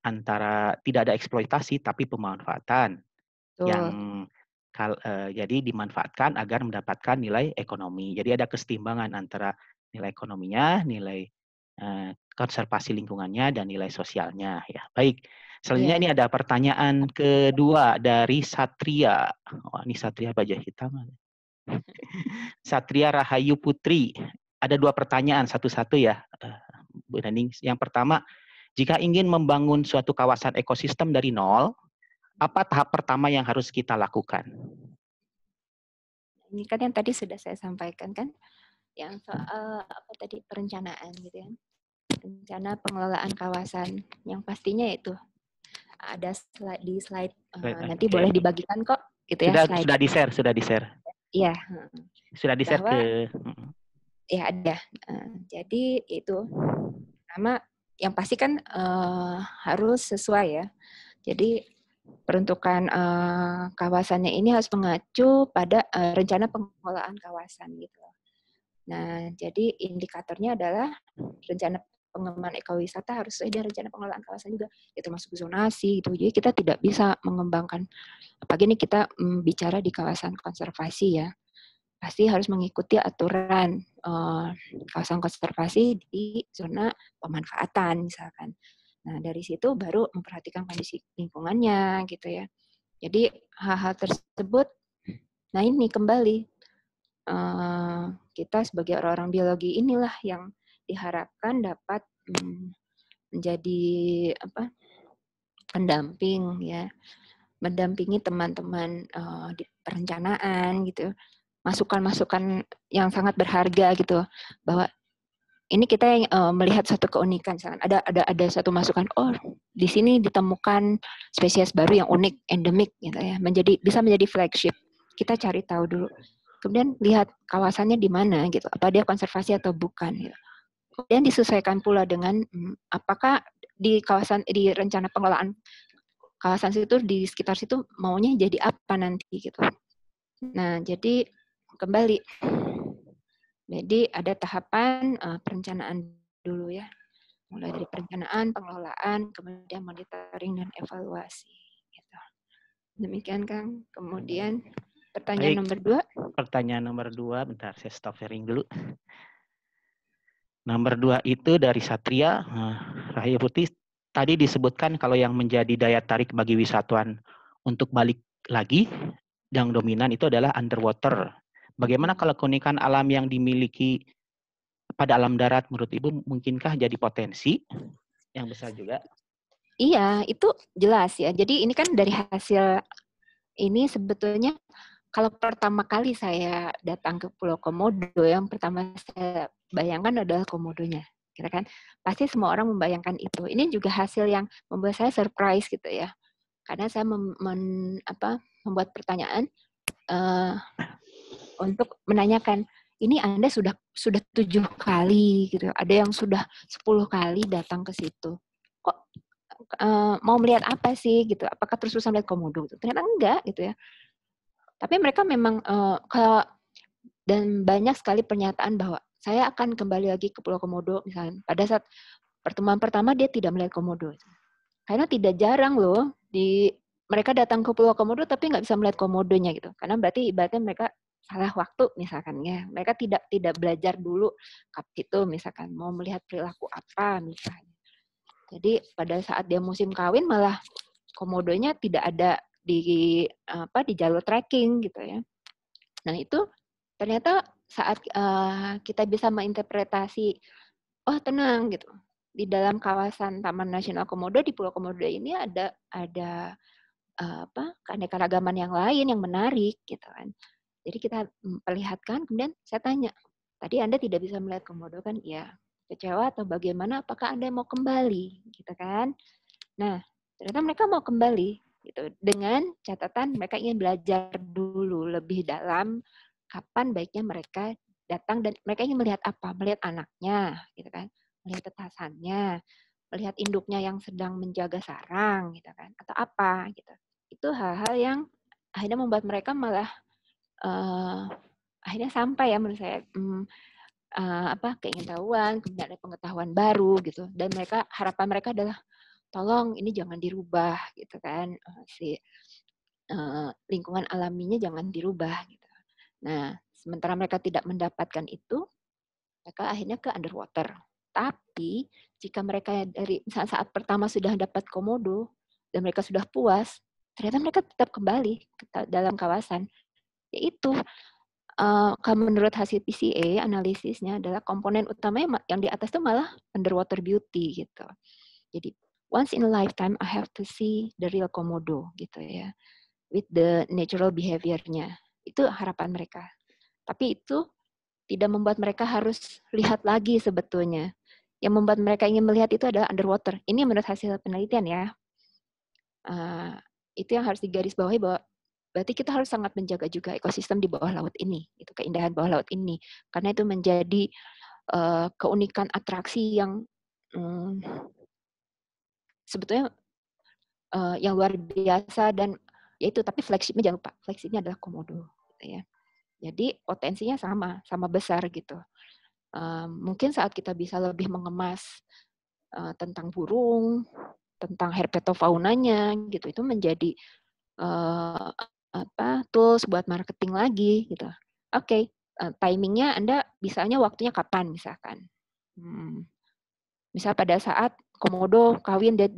antara tidak ada eksploitasi tapi pemanfaatan Betul. yang kal, e, jadi dimanfaatkan agar mendapatkan nilai ekonomi. Jadi ada kesetimbangan antara nilai ekonominya, nilai e, konservasi lingkungannya dan nilai sosialnya ya. Baik. Iya. Selanjutnya ini ada pertanyaan kedua dari Satria. Oh, ini Satria Bajah Hitam. [LAUGHS] Satria Rahayu Putri ada dua pertanyaan satu-satu ya, eh, Bu Nening. Yang pertama, jika ingin membangun suatu kawasan ekosistem dari nol, apa tahap pertama yang harus kita lakukan? Ini kan yang tadi sudah saya sampaikan kan, yang soal apa tadi perencanaan gitu ya, rencana pengelolaan kawasan. Yang pastinya itu ada slide, di slide, eh, slide eh, nanti okay. boleh dibagikan kok, gitu ya, sudah, ya. Slide. Sudah di share, sudah di share. Iya. Sudah di share ke ya ada. Uh, jadi itu sama yang pasti kan uh, harus sesuai ya. Jadi peruntukan uh, kawasannya ini harus mengacu pada uh, rencana pengelolaan kawasan gitu. Nah, jadi indikatornya adalah rencana pengembangan ekowisata harus sesuai rencana pengelolaan kawasan juga, itu ya masuk zonasi gitu. Jadi kita tidak bisa mengembangkan apalagi ini kita mm, bicara di kawasan konservasi ya pasti harus mengikuti aturan uh, kawasan konservasi di zona pemanfaatan misalkan. Nah, dari situ baru memperhatikan kondisi lingkungannya gitu ya. Jadi hal-hal tersebut nah ini kembali uh, kita sebagai orang-orang biologi inilah yang diharapkan dapat mm, menjadi apa? pendamping ya. Mendampingi teman-teman uh, di perencanaan gitu masukan-masukan yang sangat berharga gitu bahwa ini kita yang uh, melihat satu keunikan misalkan ada ada ada satu masukan oh di sini ditemukan spesies baru yang unik endemik gitu ya menjadi bisa menjadi flagship kita cari tahu dulu kemudian lihat kawasannya di mana gitu apa dia konservasi atau bukan gitu. kemudian disesuaikan pula dengan hmm, apakah di kawasan di rencana pengelolaan kawasan situ di sekitar situ maunya jadi apa nanti gitu nah jadi kembali. Jadi ada tahapan uh, perencanaan dulu ya. Mulai dari perencanaan, pengelolaan, kemudian monitoring dan evaluasi. Gitu. Demikian Kang. Kemudian pertanyaan Baik. nomor dua. Pertanyaan nomor dua, bentar saya stop sharing dulu. Nomor dua itu dari Satria, eh, Rahayu Putih. Tadi disebutkan kalau yang menjadi daya tarik bagi wisatawan untuk balik lagi, yang dominan itu adalah underwater Bagaimana kalau keunikan alam yang dimiliki pada alam darat menurut Ibu mungkinkah jadi potensi yang besar juga? Iya, itu jelas ya. Jadi ini kan dari hasil ini sebetulnya kalau pertama kali saya datang ke Pulau Komodo, yang pertama saya bayangkan adalah komodonya, kira gitu kan? Pasti semua orang membayangkan itu. Ini juga hasil yang membuat saya surprise gitu ya, karena saya mem, men, apa, membuat pertanyaan, uh, untuk menanyakan ini Anda sudah sudah tujuh kali gitu, ada yang sudah sepuluh kali datang ke situ. Kok uh, mau melihat apa sih gitu? Apakah terus-terusan melihat komodo? Gitu. Ternyata enggak gitu ya. Tapi mereka memang uh, eh, kalau dan banyak sekali pernyataan bahwa saya akan kembali lagi ke Pulau Komodo misalnya. Pada saat pertemuan pertama dia tidak melihat komodo. Karena tidak jarang loh di mereka datang ke Pulau Komodo tapi nggak bisa melihat komodonya gitu. Karena berarti ibaratnya mereka salah waktu misalkan ya mereka tidak tidak belajar dulu itu misalkan mau melihat perilaku apa misalnya jadi pada saat dia musim kawin malah komodonya tidak ada di apa di jalur tracking gitu ya nah itu ternyata saat uh, kita bisa menginterpretasi oh tenang gitu di dalam kawasan Taman Nasional Komodo di Pulau Komodo ini ada ada eh, apa keanekaragaman yang lain yang menarik gitu kan jadi kita perlihatkan, kemudian saya tanya, tadi Anda tidak bisa melihat komodo kan? ya Kecewa atau bagaimana? Apakah Anda mau kembali? Gitu kan? Nah, ternyata mereka mau kembali gitu dengan catatan mereka ingin belajar dulu lebih dalam kapan baiknya mereka datang dan mereka ingin melihat apa melihat anaknya gitu kan melihat tetasannya melihat induknya yang sedang menjaga sarang gitu kan atau apa gitu itu hal-hal yang akhirnya membuat mereka malah uh, akhirnya sampai ya menurut saya um, uh, apa keingintahuan kemudian ada pengetahuan baru gitu dan mereka harapan mereka adalah tolong ini jangan dirubah gitu kan eh, si uh, lingkungan alaminya jangan dirubah gitu nah sementara mereka tidak mendapatkan itu mereka akhirnya ke underwater tapi jika mereka dari saat, saat pertama sudah dapat komodo dan mereka sudah puas ternyata mereka tetap kembali ke dalam kawasan yaitu uh, eh, menurut hasil PCA analisisnya adalah komponen utama yang di atas itu malah underwater beauty gitu. Jadi once in a lifetime I have to see the real komodo gitu ya with the natural behaviornya. Itu harapan mereka. Tapi itu tidak membuat mereka harus lihat lagi sebetulnya. Yang membuat mereka ingin melihat itu adalah underwater. Ini menurut hasil penelitian ya. Uh, itu yang harus digarisbawahi bahwa berarti kita harus sangat menjaga juga ekosistem di bawah laut ini, itu keindahan bawah laut ini, karena itu menjadi uh, keunikan atraksi yang um, sebetulnya uh, yang luar biasa dan yaitu tapi flagshipnya jangan lupa flagshipnya adalah komodo, gitu ya. Jadi potensinya sama, sama besar gitu. Uh, mungkin saat kita bisa lebih mengemas uh, tentang burung, tentang herpetofaunanya gitu itu menjadi apa tools buat marketing lagi gitu. Oke, okay, uh, eh, timingnya Anda misalnya waktunya kapan misalkan. Hmm. Misal pada saat komodo kawin dan,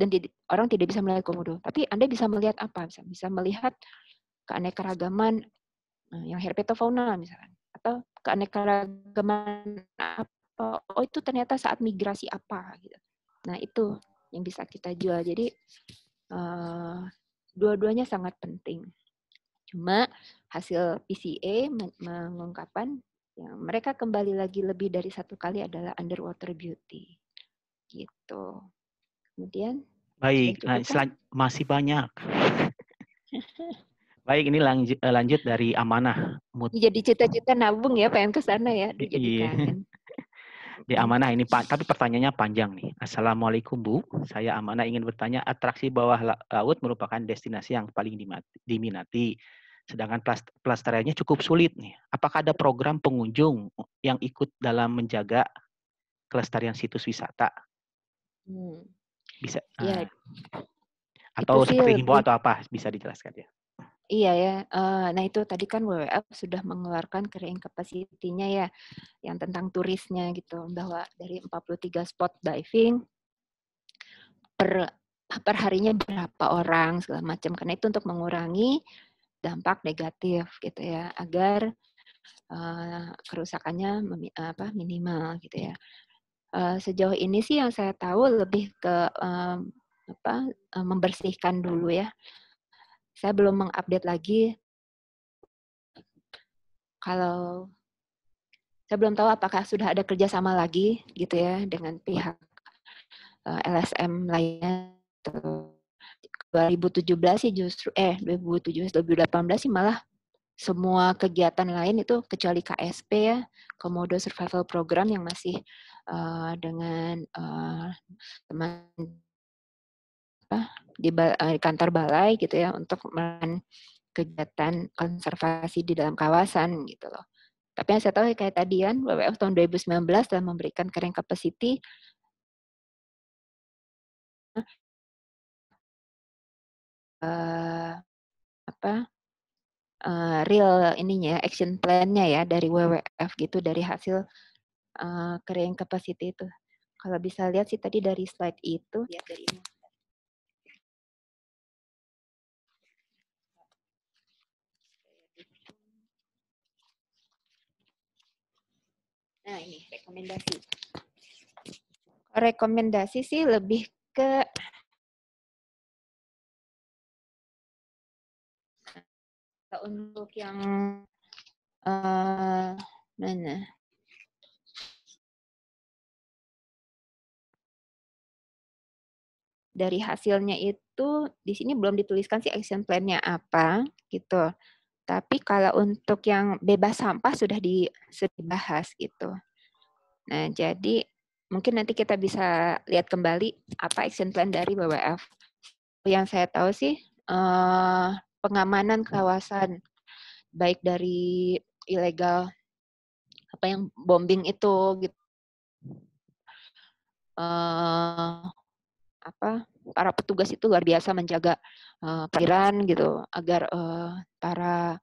orang tidak bisa melihat komodo, tapi Anda bisa melihat apa? Bisa, bisa melihat keanekaragaman eh, yang herpetofauna misalkan atau keanekaragaman apa? Oh, itu ternyata saat migrasi apa gitu. Nah, itu yang bisa kita jual. Jadi uh, dua-duanya sangat penting. Cuma hasil PCA mengungkapkan yang mereka kembali lagi lebih dari satu kali adalah underwater beauty. Gitu. Kemudian baik, kan? masih banyak. [LAUGHS] Baik, ini lanjut, eh, lanjut dari amanah. Jadi cita-cita nabung ya, pengen ke sana ya. Iya di amanah ini Pak, tapi pertanyaannya panjang nih. Assalamualaikum Bu, saya amanah ingin bertanya atraksi bawah laut merupakan destinasi yang paling diminati. Sedangkan pelestariannya cukup sulit nih. Apakah ada program pengunjung yang ikut dalam menjaga kelestarian situs wisata? Hmm. Bisa. Ya. Ah. Atau seperti himbau atau apa bisa dijelaskan ya? Iya ya, eh, nah itu tadi kan WWF sudah mengeluarkan carrying kapasitinya ya, yang tentang turisnya gitu, bahwa dari 43 spot diving, per harinya berapa orang, segala macam. Karena itu untuk mengurangi dampak negatif gitu ya, agar uh, kerusakannya apa, minimal gitu ya. Uh, sejauh ini sih yang saya tahu lebih ke, apa, uh, membersihkan dulu ya. Saya belum mengupdate lagi. Kalau saya belum tahu apakah sudah ada kerjasama lagi gitu ya dengan pihak eh, LSM lainnya. 2017 sih justru eh 2017 2018 sih malah semua kegiatan lain itu kecuali KSP ya, Komodo Survival Program yang masih uh, dengan uh, teman apa, di, eh, kantor balai gitu ya untuk melakukan kegiatan konservasi di dalam kawasan gitu loh. Tapi yang saya tahu ya, kayak tadi kan WWF tahun 2019 telah memberikan carrying capacity uh, eh, apa uh, real ininya ya, action plan-nya ya dari WWF gitu dari hasil uh, carrying capacity itu. Kalau bisa lihat sih tadi dari slide itu lihat dari ini. Nah, ini rekomendasi. Rekomendasi sih lebih ke untuk yang uh, mana? Dari hasilnya itu di sini belum dituliskan sih action plan-nya apa gitu. Tapi kalau untuk yang bebas sampah sudah di dibahas gitu. Nah, jadi mungkin nanti kita bisa lihat kembali apa action plan dari WWF. Yang saya tahu sih eh, pengamanan kawasan baik dari ilegal apa yang bombing itu gitu. Uh, apa para petugas itu luar biasa menjaga uh, perairan gitu agar uh, para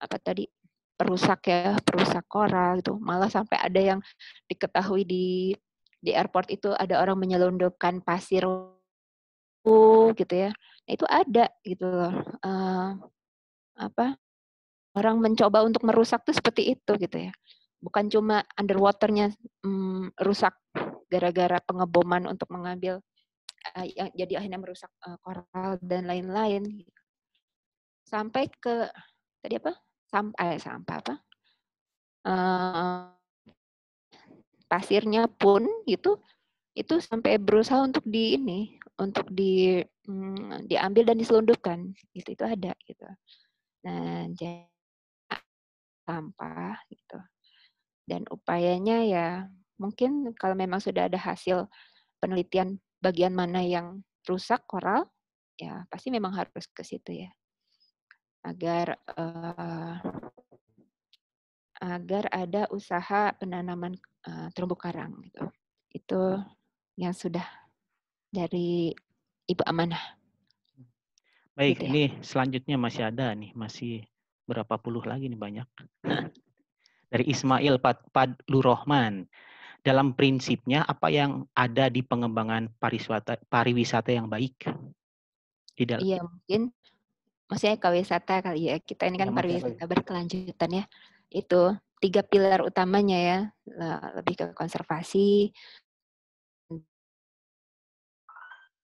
apa tadi perusak ya perusak koral gitu malah sampai ada yang diketahui di di airport itu ada orang menyelundupkan pasir gitu ya nah, itu ada gitu loh uh, apa orang mencoba untuk merusak tuh seperti itu gitu ya bukan cuma underwaternya um, rusak gara-gara pengeboman untuk mengambil uh, yang jadi akhirnya merusak uh, koral dan lain-lain. Gitu. Sampai ke tadi apa? Sampai eh, sampah apa? Uh, pasirnya pun itu itu sampai berusaha untuk di ini untuk di mm, diambil dan diselundupkan gitu itu ada gitu nah jadi sampah gitu dan upayanya ya mungkin kalau memang sudah ada hasil penelitian bagian mana yang rusak koral, ya pasti memang harus ke situ ya. Agar uh, agar ada usaha penanaman uh, terumbu karang gitu. Itu yang sudah dari Ibu Amanah. Baik, gitu ya. ini selanjutnya masih ada nih, masih berapa puluh lagi nih banyak. [CLEARS THROAT] dari Ismail Pad Padlu Rohman dalam prinsipnya apa yang ada di pengembangan pariwisata pariwisata yang baik di dalam iya mungkin maksudnya ekowisata kali ya kita ini kan ya, pariwisata berkelanjutan ya itu tiga pilar utamanya ya lebih ke konservasi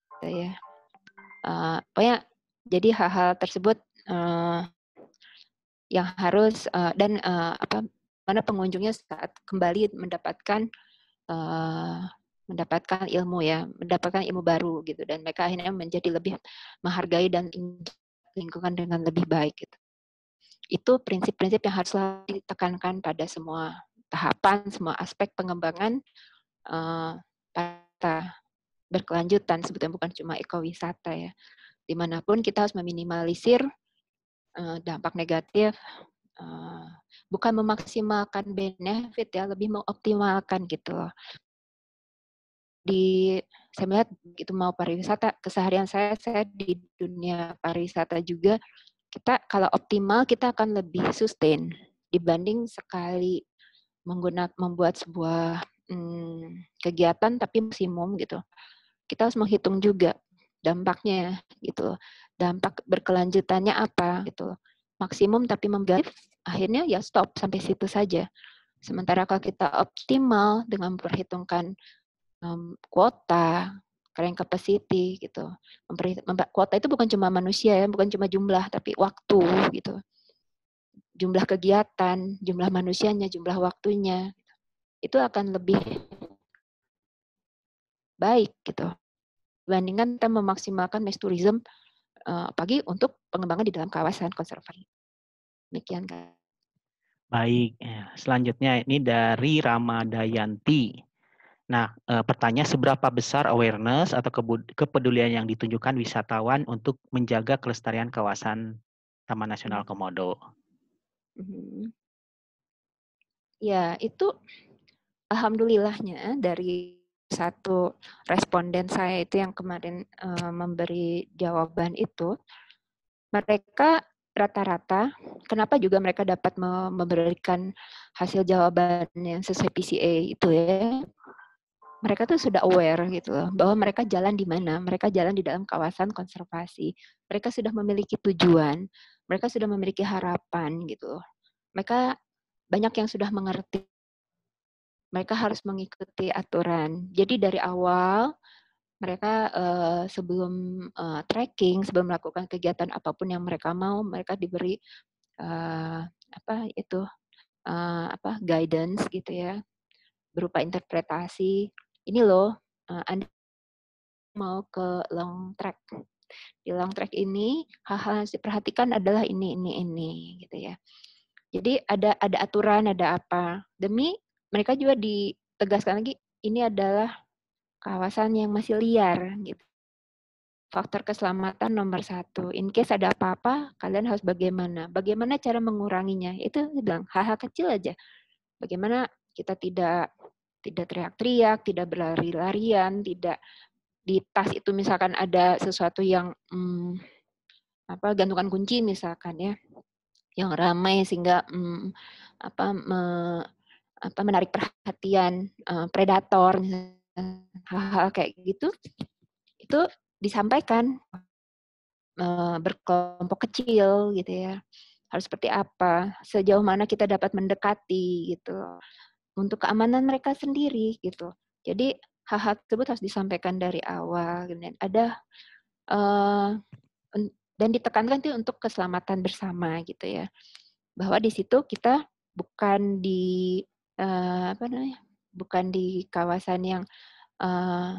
gitu ya uh, pokoknya jadi hal-hal tersebut uh, yang harus uh, dan uh, apa mana pengunjungnya saat kembali mendapatkan Eh, mendapatkan ilmu ya, mendapatkan ilmu baru gitu dan mereka akhirnya menjadi lebih menghargai dan lingkungan dengan lebih baik gitu. Itu prinsip-prinsip yang harus ditekankan pada semua tahapan, semua aspek pengembangan uh, berkelanjutan sebetulnya bukan cuma ekowisata ya. Dimanapun kita harus meminimalisir uh, dampak negatif Eh, bukan memaksimalkan benefit ya, lebih mengoptimalkan gitu Di saya melihat itu mau pariwisata, keseharian saya saya di dunia pariwisata juga kita kalau optimal kita akan lebih sustain dibanding sekali menggunakan membuat sebuah hmm, kegiatan tapi maksimum gitu. Kita harus menghitung juga dampaknya gitu. Dampak berkelanjutannya apa gitu maksimum tapi membuat akhirnya ya stop sampai situ saja. Sementara kalau kita optimal dengan memperhitungkan um, kuota, carrying capacity gitu. Kuota itu bukan cuma manusia ya, bukan cuma jumlah, tapi waktu gitu. Jumlah kegiatan, jumlah manusianya, jumlah waktunya. Itu akan lebih baik gitu. Dibandingkan kita memaksimalkan mass tourism Eh, pagi untuk pengembangan di dalam kawasan konservasi. Demikian, Kak. Baik, ya, selanjutnya ini dari Ramadayanti. Nah, eh, pertanyaan seberapa besar awareness atau kepedulian yang ditunjukkan wisatawan untuk menjaga kelestarian kawasan Taman Nasional Komodo? Mhm. Ya, itu alhamdulillahnya dari satu responden saya itu yang kemarin uh, memberi jawaban itu, mereka rata-rata, kenapa juga mereka dapat memberikan hasil jawaban yang sesuai PCA itu ya, mereka tuh sudah aware gitu loh, bahwa mereka jalan di mana, mereka jalan di dalam kawasan konservasi, mereka sudah memiliki tujuan, mereka sudah memiliki harapan gitu loh. Mereka banyak yang sudah mengerti mereka harus mengikuti aturan. Jadi dari awal mereka uh, sebelum uh, eh, trekking, sebelum melakukan kegiatan apapun yang mereka mau, mereka diberi uh, apa itu uh, apa guidance gitu ya berupa interpretasi. Ini loh, uh, Anda mau ke long track. Di long track ini hal-hal yang diperhatikan adalah ini, ini, ini gitu ya. Jadi ada ada aturan, ada apa demi mereka juga ditegaskan lagi ini adalah kawasan yang masih liar gitu. Faktor keselamatan nomor satu. In case ada apa-apa, kalian harus bagaimana? Bagaimana cara menguranginya? Itu bilang hal-hal kecil aja. Bagaimana kita tidak tidak teriak-teriak, tidak berlari-larian, tidak di tas itu misalkan ada sesuatu yang hmm, apa gantungan kunci misalkan ya, yang ramai sehingga hmm, apa me, apa menarik perhatian uh, predator hal-hal kayak gitu itu disampaikan eh, berkelompok kecil gitu ya harus seperti apa sejauh mana kita dapat mendekati gitu untuk keamanan mereka sendiri gitu jadi hal-hal tersebut harus disampaikan dari awal gitu. dan ada uh, dan ditekankan tuh untuk keselamatan bersama gitu ya bahwa di situ kita bukan di Eh, apa namanya bukan di kawasan yang uh,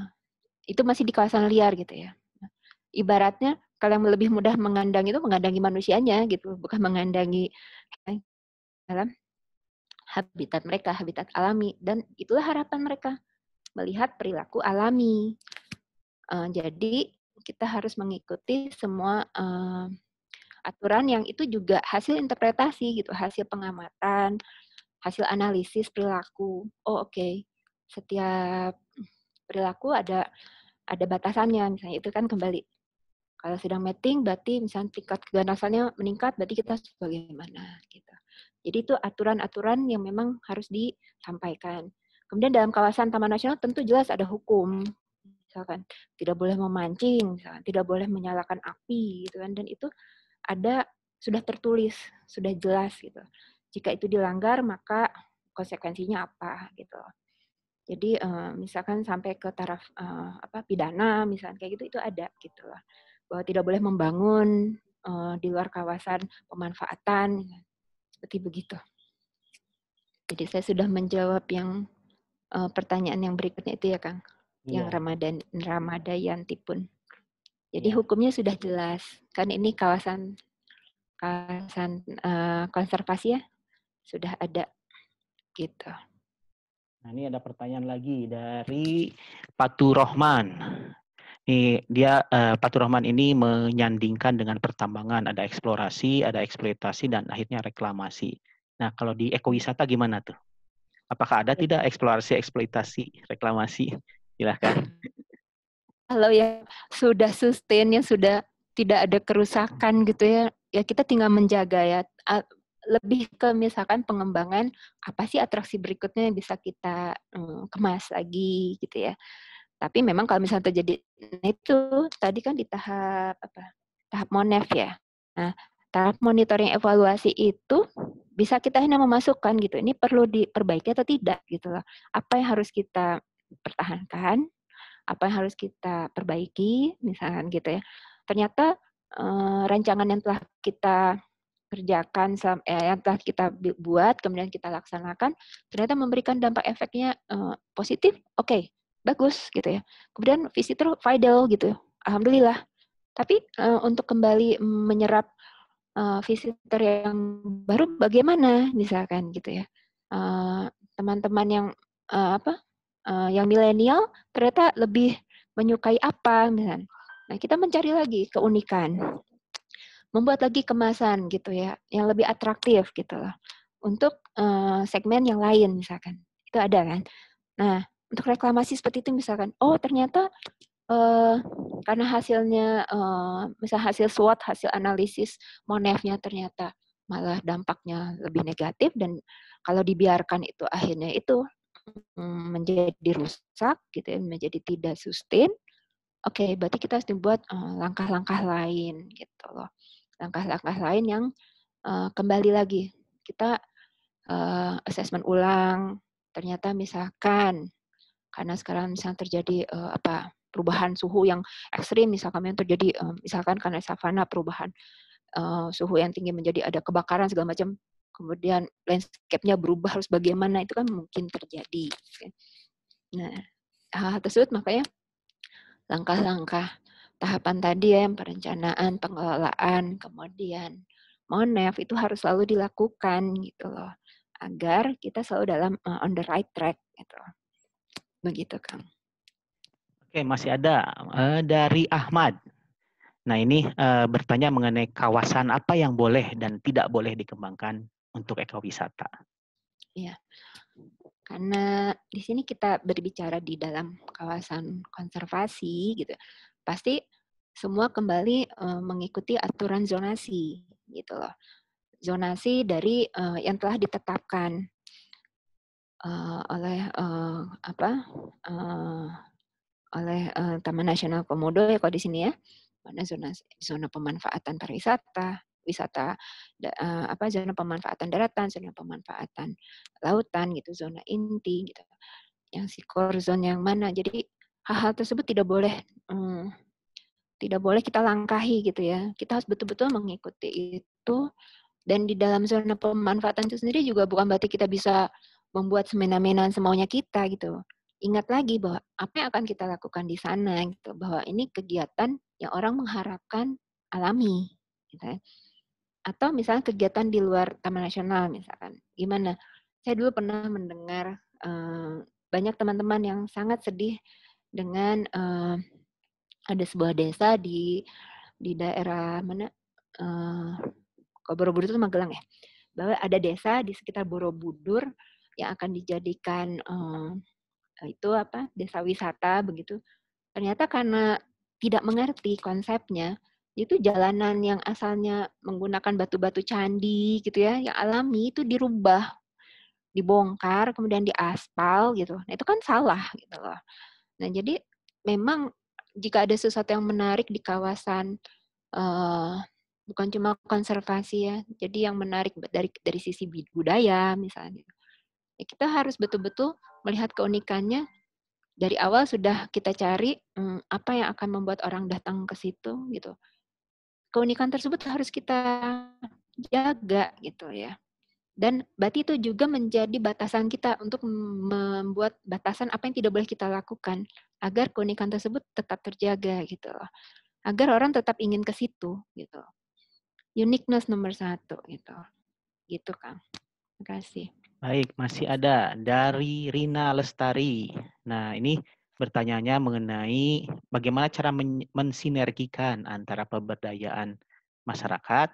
itu masih di kawasan liar gitu ya ibaratnya kalau yang lebih mudah mengandang itu mengandangi manusianya gitu bukan mengandangi dalam habitat mereka habitat alami dan itulah harapan mereka melihat perilaku alami uh, jadi kita harus mengikuti semua uh, aturan yang itu juga hasil interpretasi gitu hasil pengamatan hasil analisis perilaku. Oh oke, okay. setiap perilaku ada ada batasannya, misalnya itu kan kembali. Kalau sedang meeting berarti misalnya tingkat keganasannya meningkat, berarti kita bagaimana gitu. Jadi itu aturan-aturan yang memang harus disampaikan. Kemudian dalam kawasan Taman Nasional tentu jelas ada hukum, misalkan tidak boleh memancing, misalkan tidak boleh menyalakan api, gitu kan. Dan itu ada sudah tertulis, sudah jelas gitu jika itu dilanggar maka konsekuensinya apa gitu Jadi eh, misalkan sampai ke taraf eh, apa pidana misalnya kayak gitu itu ada gitu loh. Bahwa tidak boleh membangun eh, di luar kawasan pemanfaatan seperti begitu. Jadi saya sudah menjawab yang pertanyaan yang berikutnya itu ya Kang, yeah. yang Ramadan Ramadayanti pun. Jadi yeah. hukumnya sudah jelas. Kan ini kawasan kawasan uh, konservasi ya sudah ada gitu. Nah, ini ada pertanyaan lagi dari Patu Rohman. Nih, dia uh, Patu Rohman ini menyandingkan dengan pertambangan, ada eksplorasi, ada eksploitasi dan akhirnya reklamasi. Nah, kalau di ekowisata gimana tuh? Apakah ada tidak eksplorasi, eksploitasi, reklamasi? Silahkan. Halo ya sudah sustain, ya sudah tidak ada kerusakan gitu ya, ya kita tinggal menjaga ya lebih ke misalkan pengembangan apa sih atraksi berikutnya yang bisa kita mm, kemas lagi gitu ya. Tapi memang kalau misalnya terjadi nah itu tadi kan di tahap apa? Tahap monef ya. Nah, tahap monitoring evaluasi itu bisa kita hanya memasukkan gitu. Ini perlu diperbaiki atau tidak gitu loh. Apa yang harus kita pertahankan? Apa yang harus kita perbaiki misalkan gitu ya. Ternyata eh, rancangan yang telah kita kerjakan eh, yang telah kita buat kemudian kita laksanakan ternyata memberikan dampak efeknya eh, positif oke okay, bagus gitu ya kemudian visitor vital gitu alhamdulillah tapi eh, untuk kembali menyerap eh, visitor yang baru bagaimana misalkan gitu ya eh, teman-teman eh, yang eh, apa eh, yang milenial ternyata lebih menyukai apa misalnya nah kita mencari lagi keunikan membuat lagi kemasan gitu ya yang lebih atraktif gitu loh untuk uh, segmen yang lain misalkan itu ada kan nah untuk reklamasi seperti itu misalkan oh ternyata uh, karena hasilnya uh, misal hasil SWOT hasil analisis monefnya ternyata malah dampaknya lebih negatif dan kalau dibiarkan itu akhirnya itu mm, menjadi rusak gitu ya menjadi tidak sustain oke okay, berarti kita harus membuat langkah-langkah lain gitu loh langkah-langkah lain yang uh, kembali lagi kita uh, assessment ulang ternyata misalkan karena sekarang misalnya terjadi uh, apa perubahan suhu yang ekstrim misalkan yang terjadi uh, misalkan karena savana perubahan uh, suhu yang tinggi menjadi ada kebakaran segala macam kemudian landscape-nya berubah harus bagaimana itu kan mungkin terjadi nah hal, -hal tersebut makanya langkah-langkah tahapan tadi ya, yang perencanaan, pengelolaan, kemudian monef itu harus selalu dilakukan gitu loh, agar kita selalu dalam uh, on the right track gitu. Begitu Kang. Oke, masih ada uh, dari Ahmad. Nah, ini uh, bertanya mengenai kawasan apa yang boleh dan tidak boleh dikembangkan untuk ekowisata. Iya. Karena di sini kita berbicara di dalam kawasan konservasi gitu pasti semua kembali uh, mengikuti aturan zonasi gitu loh. Zonasi dari uh, yang telah ditetapkan uh, oleh uh, apa? Uh, oleh uh, Taman Nasional Komodo ya kalau di sini ya. Mana zona zona pemanfaatan pariwisata, wisata uh, apa zona pemanfaatan daratan, zona pemanfaatan lautan gitu, zona inti gitu. Yang si core zone yang mana. Jadi hal-hal tersebut tidak boleh hmm, tidak boleh kita langkahi gitu ya. Kita harus betul-betul mengikuti itu dan di dalam zona pemanfaatan itu sendiri juga bukan berarti kita bisa membuat semena-mena semaunya kita gitu. Ingat lagi bahwa apa yang akan kita lakukan di sana gitu, bahwa ini kegiatan yang orang mengharapkan alami gitu ya. Atau misalnya kegiatan di luar Taman Nasional misalkan. Gimana? Saya dulu pernah mendengar um, banyak teman-teman yang sangat sedih dengan uh, ada sebuah desa di di daerah mana uh, eh, kalau Borobudur itu Magelang ya bahwa ada desa di sekitar Borobudur yang akan dijadikan uh, itu apa desa wisata begitu ternyata karena tidak mengerti konsepnya itu jalanan yang asalnya menggunakan batu-batu candi gitu ya yang alami itu dirubah dibongkar kemudian diaspal gitu nah itu kan salah gitu loh Nah, jadi memang jika ada sesuatu yang menarik di kawasan uh, bukan cuma konservasi ya, jadi yang menarik dari dari sisi budaya misalnya, ya kita harus betul-betul melihat keunikannya dari awal sudah kita cari um, apa yang akan membuat orang datang ke situ gitu. Keunikan tersebut harus kita jaga gitu ya dan berarti itu juga menjadi batasan kita untuk membuat batasan apa yang tidak boleh kita lakukan agar keunikan tersebut tetap terjaga gitu loh agar orang tetap ingin ke situ gitu uniqueness nomor satu gitu gitu kang terima kasih baik masih ada dari Rina Lestari nah ini bertanyanya mengenai bagaimana cara mensinergikan antara pemberdayaan masyarakat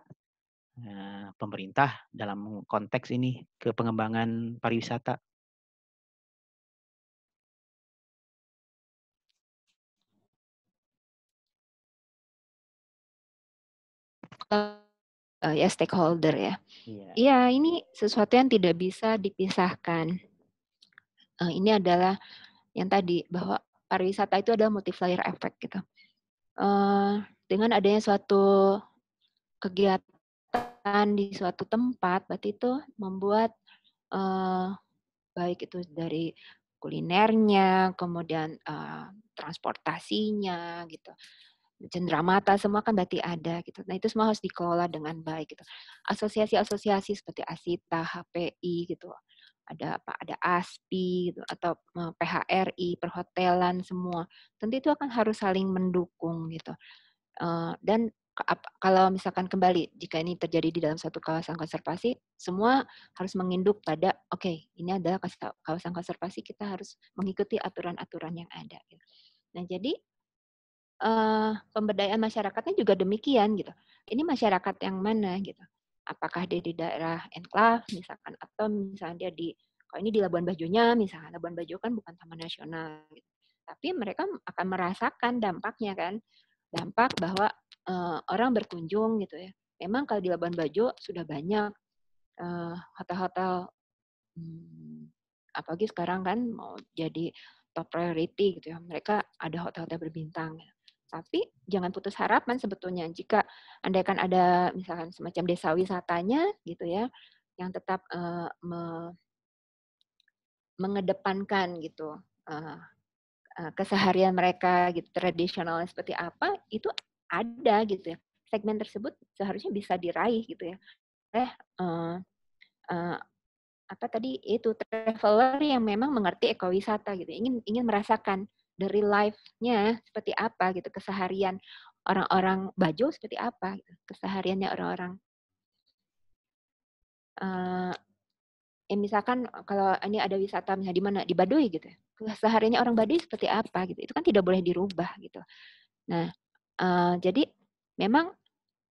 Eh, pemerintah dalam konteks ini ke pengembangan pariwisata? Uh, ya stakeholder ya. Iya, yeah. ya, ini sesuatu yang tidak bisa dipisahkan. Uh, ini adalah yang tadi bahwa pariwisata itu adalah multiplier effect gitu. Uh, dengan adanya suatu kegiatan kegiatan di suatu tempat berarti itu membuat uh, baik itu dari kulinernya, kemudian uh, transportasinya gitu. Cendera mata semua kan berarti ada gitu. Nah, itu semua harus dikelola dengan baik gitu. Asosiasi-asosiasi seperti ASITA, HPI gitu. Ada apa? Ada ASPI gitu atau eh, PHRI, perhotelan semua. Tentu itu akan harus saling mendukung gitu. dan kalau misalkan kembali jika ini terjadi di dalam satu kawasan konservasi, semua harus menginduk pada oke okay, ini adalah kawasan konservasi kita harus mengikuti aturan-aturan yang ada. Gitu. Nah jadi uh, pemberdayaan masyarakatnya juga demikian gitu. Ini masyarakat yang mana gitu? Apakah dia di daerah enklave misalkan atau misalnya dia di kalau ini di Labuan Bajonya misalkan Labuan Bajo kan bukan taman nasional gitu. Tapi mereka akan merasakan dampaknya kan dampak bahwa uh, orang berkunjung gitu ya. Memang kalau di Labuan Bajo sudah banyak uh, hotel-hotel hmm, apalagi sekarang kan mau jadi top priority gitu ya. Mereka ada hotel-hotel berbintang. Gitu. Tapi jangan putus harapan sebetulnya jika andaikan ada misalkan semacam desa wisatanya gitu ya yang tetap uh, me mengedepankan gitu uh, uh, keseharian mereka gitu tradisional seperti apa itu ada gitu ya segmen tersebut seharusnya bisa diraih gitu ya oleh uh, eh, uh, eh, apa tadi itu traveler yang memang mengerti ekowisata gitu ingin ingin merasakan dari life-nya seperti apa gitu keseharian orang-orang Bajo seperti apa gitu. kesehariannya orang-orang uh, ya misalkan kalau ini ada wisata misalnya di mana di Baduy gitu ya, kesehariannya orang Baduy seperti apa gitu itu kan tidak boleh dirubah gitu nah Eh, jadi memang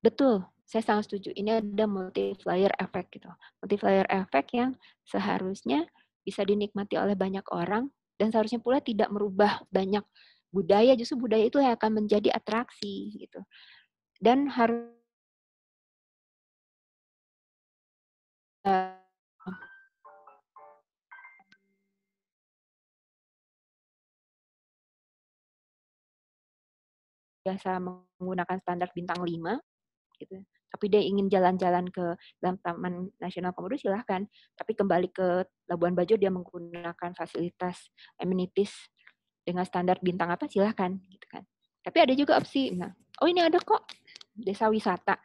betul saya sangat setuju ini ada multiplier effect gitu multiplier effect yang seharusnya bisa dinikmati oleh banyak orang dan seharusnya pula tidak merubah banyak budaya justru budaya itu yang akan menjadi atraksi gitu dan harus biasa menggunakan standar bintang 5 gitu tapi dia ingin jalan-jalan ke dalam Taman Nasional Komodo silahkan tapi kembali ke Labuan Bajo dia menggunakan fasilitas amenities dengan standar bintang apa silahkan gitu kan tapi ada juga opsi nah oh ini ada kok desa wisata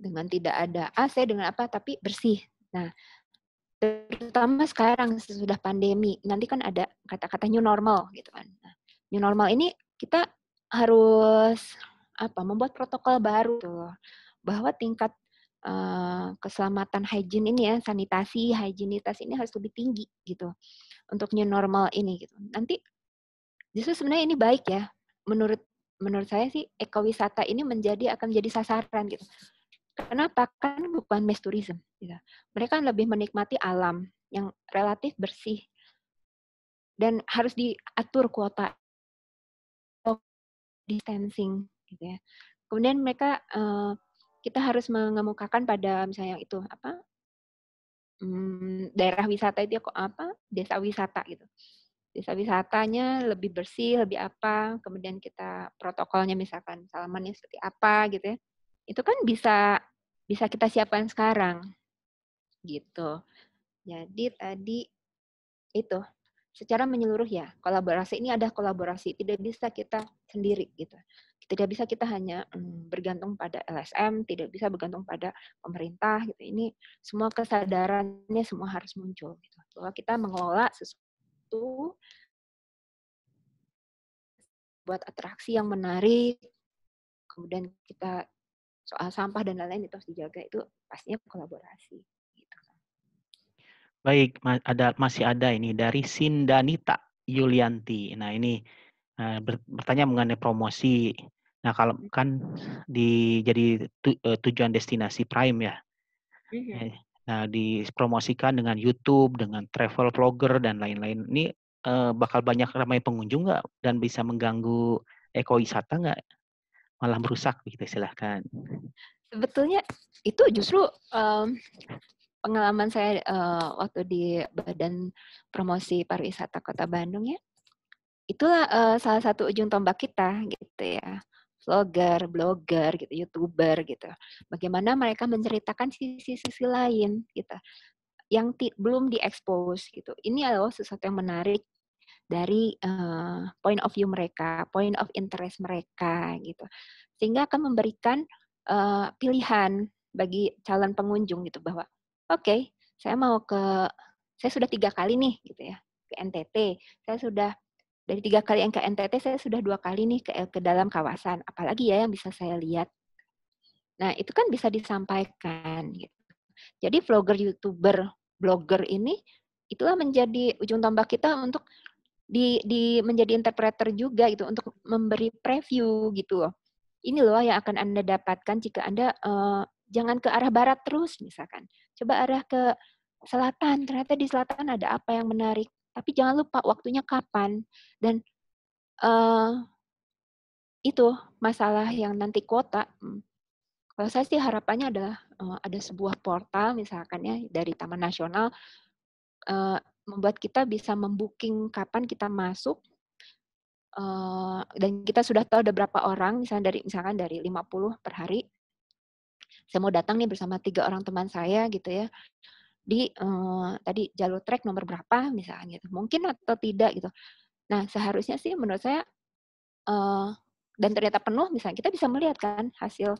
dengan tidak ada AC dengan apa tapi bersih nah terutama sekarang sesudah pandemi nanti kan ada kata-kata new normal gitu kan nah, new normal ini kita harus apa membuat protokol baru tuh bahwa tingkat uh, keselamatan hygiene ini ya sanitasi higienitas ini harus lebih tinggi gitu untuk new normal ini gitu nanti justru sebenarnya ini baik ya menurut menurut saya sih ekowisata ini menjadi akan menjadi sasaran gitu kenapa kan bukan mass tourism gitu. mereka lebih menikmati alam yang relatif bersih dan harus diatur kuota distancing gitu ya. Kemudian mereka uh, kita harus mengemukakan pada misalnya itu apa hmm, daerah wisata itu kok apa desa wisata gitu desa wisatanya lebih bersih lebih apa kemudian kita protokolnya misalkan salamannya seperti apa gitu ya itu kan bisa bisa kita siapkan sekarang gitu jadi tadi itu secara menyeluruh ya. Kolaborasi ini ada kolaborasi, tidak bisa kita sendiri gitu. Tidak bisa kita hanya mm, bergantung pada LSM, tidak bisa bergantung pada pemerintah gitu. Ini semua kesadarannya semua harus muncul gitu. Bahwa kita mengelola sesuatu buat atraksi yang menarik, kemudian kita soal sampah dan lain-lain itu harus dijaga itu pastinya kolaborasi. Baik, ada masih ada ini dari Sindanita Yulianti. Nah, ini eh, bertanya mengenai promosi. Nah, kalau hmm. kan di jadi tu, eh, tujuan destinasi prime ya. Mm-hmm. Nah, dipromosikan dengan YouTube, dengan travel vlogger dan lain-lain. Ini bakal banyak ramai pengunjung nggak dan bisa mengganggu ekowisata nggak? Malah merusak gitu silahkan. Sebetulnya itu justru um, pengalaman saya uh, waktu di Badan Promosi Pariwisata Kota Bandung ya. Itulah uh, salah satu ujung tombak kita gitu ya. Vlogger, blogger gitu, YouTuber gitu. Bagaimana mereka menceritakan sisi-sisi lain gitu yang ti- belum diekspos gitu. Ini adalah sesuatu yang menarik dari uh, point of view mereka, point of interest mereka gitu. Sehingga akan memberikan uh, pilihan bagi calon pengunjung gitu bahwa oke okay, saya mau ke saya sudah tiga kali nih gitu ya ke NTT saya sudah dari tiga kali yang ke NTT saya sudah dua kali nih ke ke dalam kawasan apalagi ya yang bisa saya lihat nah itu kan bisa disampaikan gitu jadi vlogger youtuber blogger ini itulah menjadi ujung tombak kita untuk di, di menjadi interpreter juga gitu untuk memberi preview gitu loh ini loh yang akan anda dapatkan jika anda uh, jangan ke arah barat terus misalkan coba arah ke selatan ternyata di selatan ada apa yang menarik tapi jangan lupa waktunya kapan dan uh, itu masalah yang nanti kuota hmm. kalau saya sih harapannya adalah uh, ada sebuah portal misalkan ya dari Taman Nasional uh, membuat kita bisa membooking kapan kita masuk uh, dan kita sudah tahu ada berapa orang misalnya dari misalkan dari 50 per hari saya mau datang nih bersama tiga orang teman saya gitu ya di uh, tadi jalur trek nomor berapa misalnya gitu mungkin atau tidak gitu nah seharusnya sih menurut saya uh, dan ternyata penuh misalnya kita bisa melihat kan hasil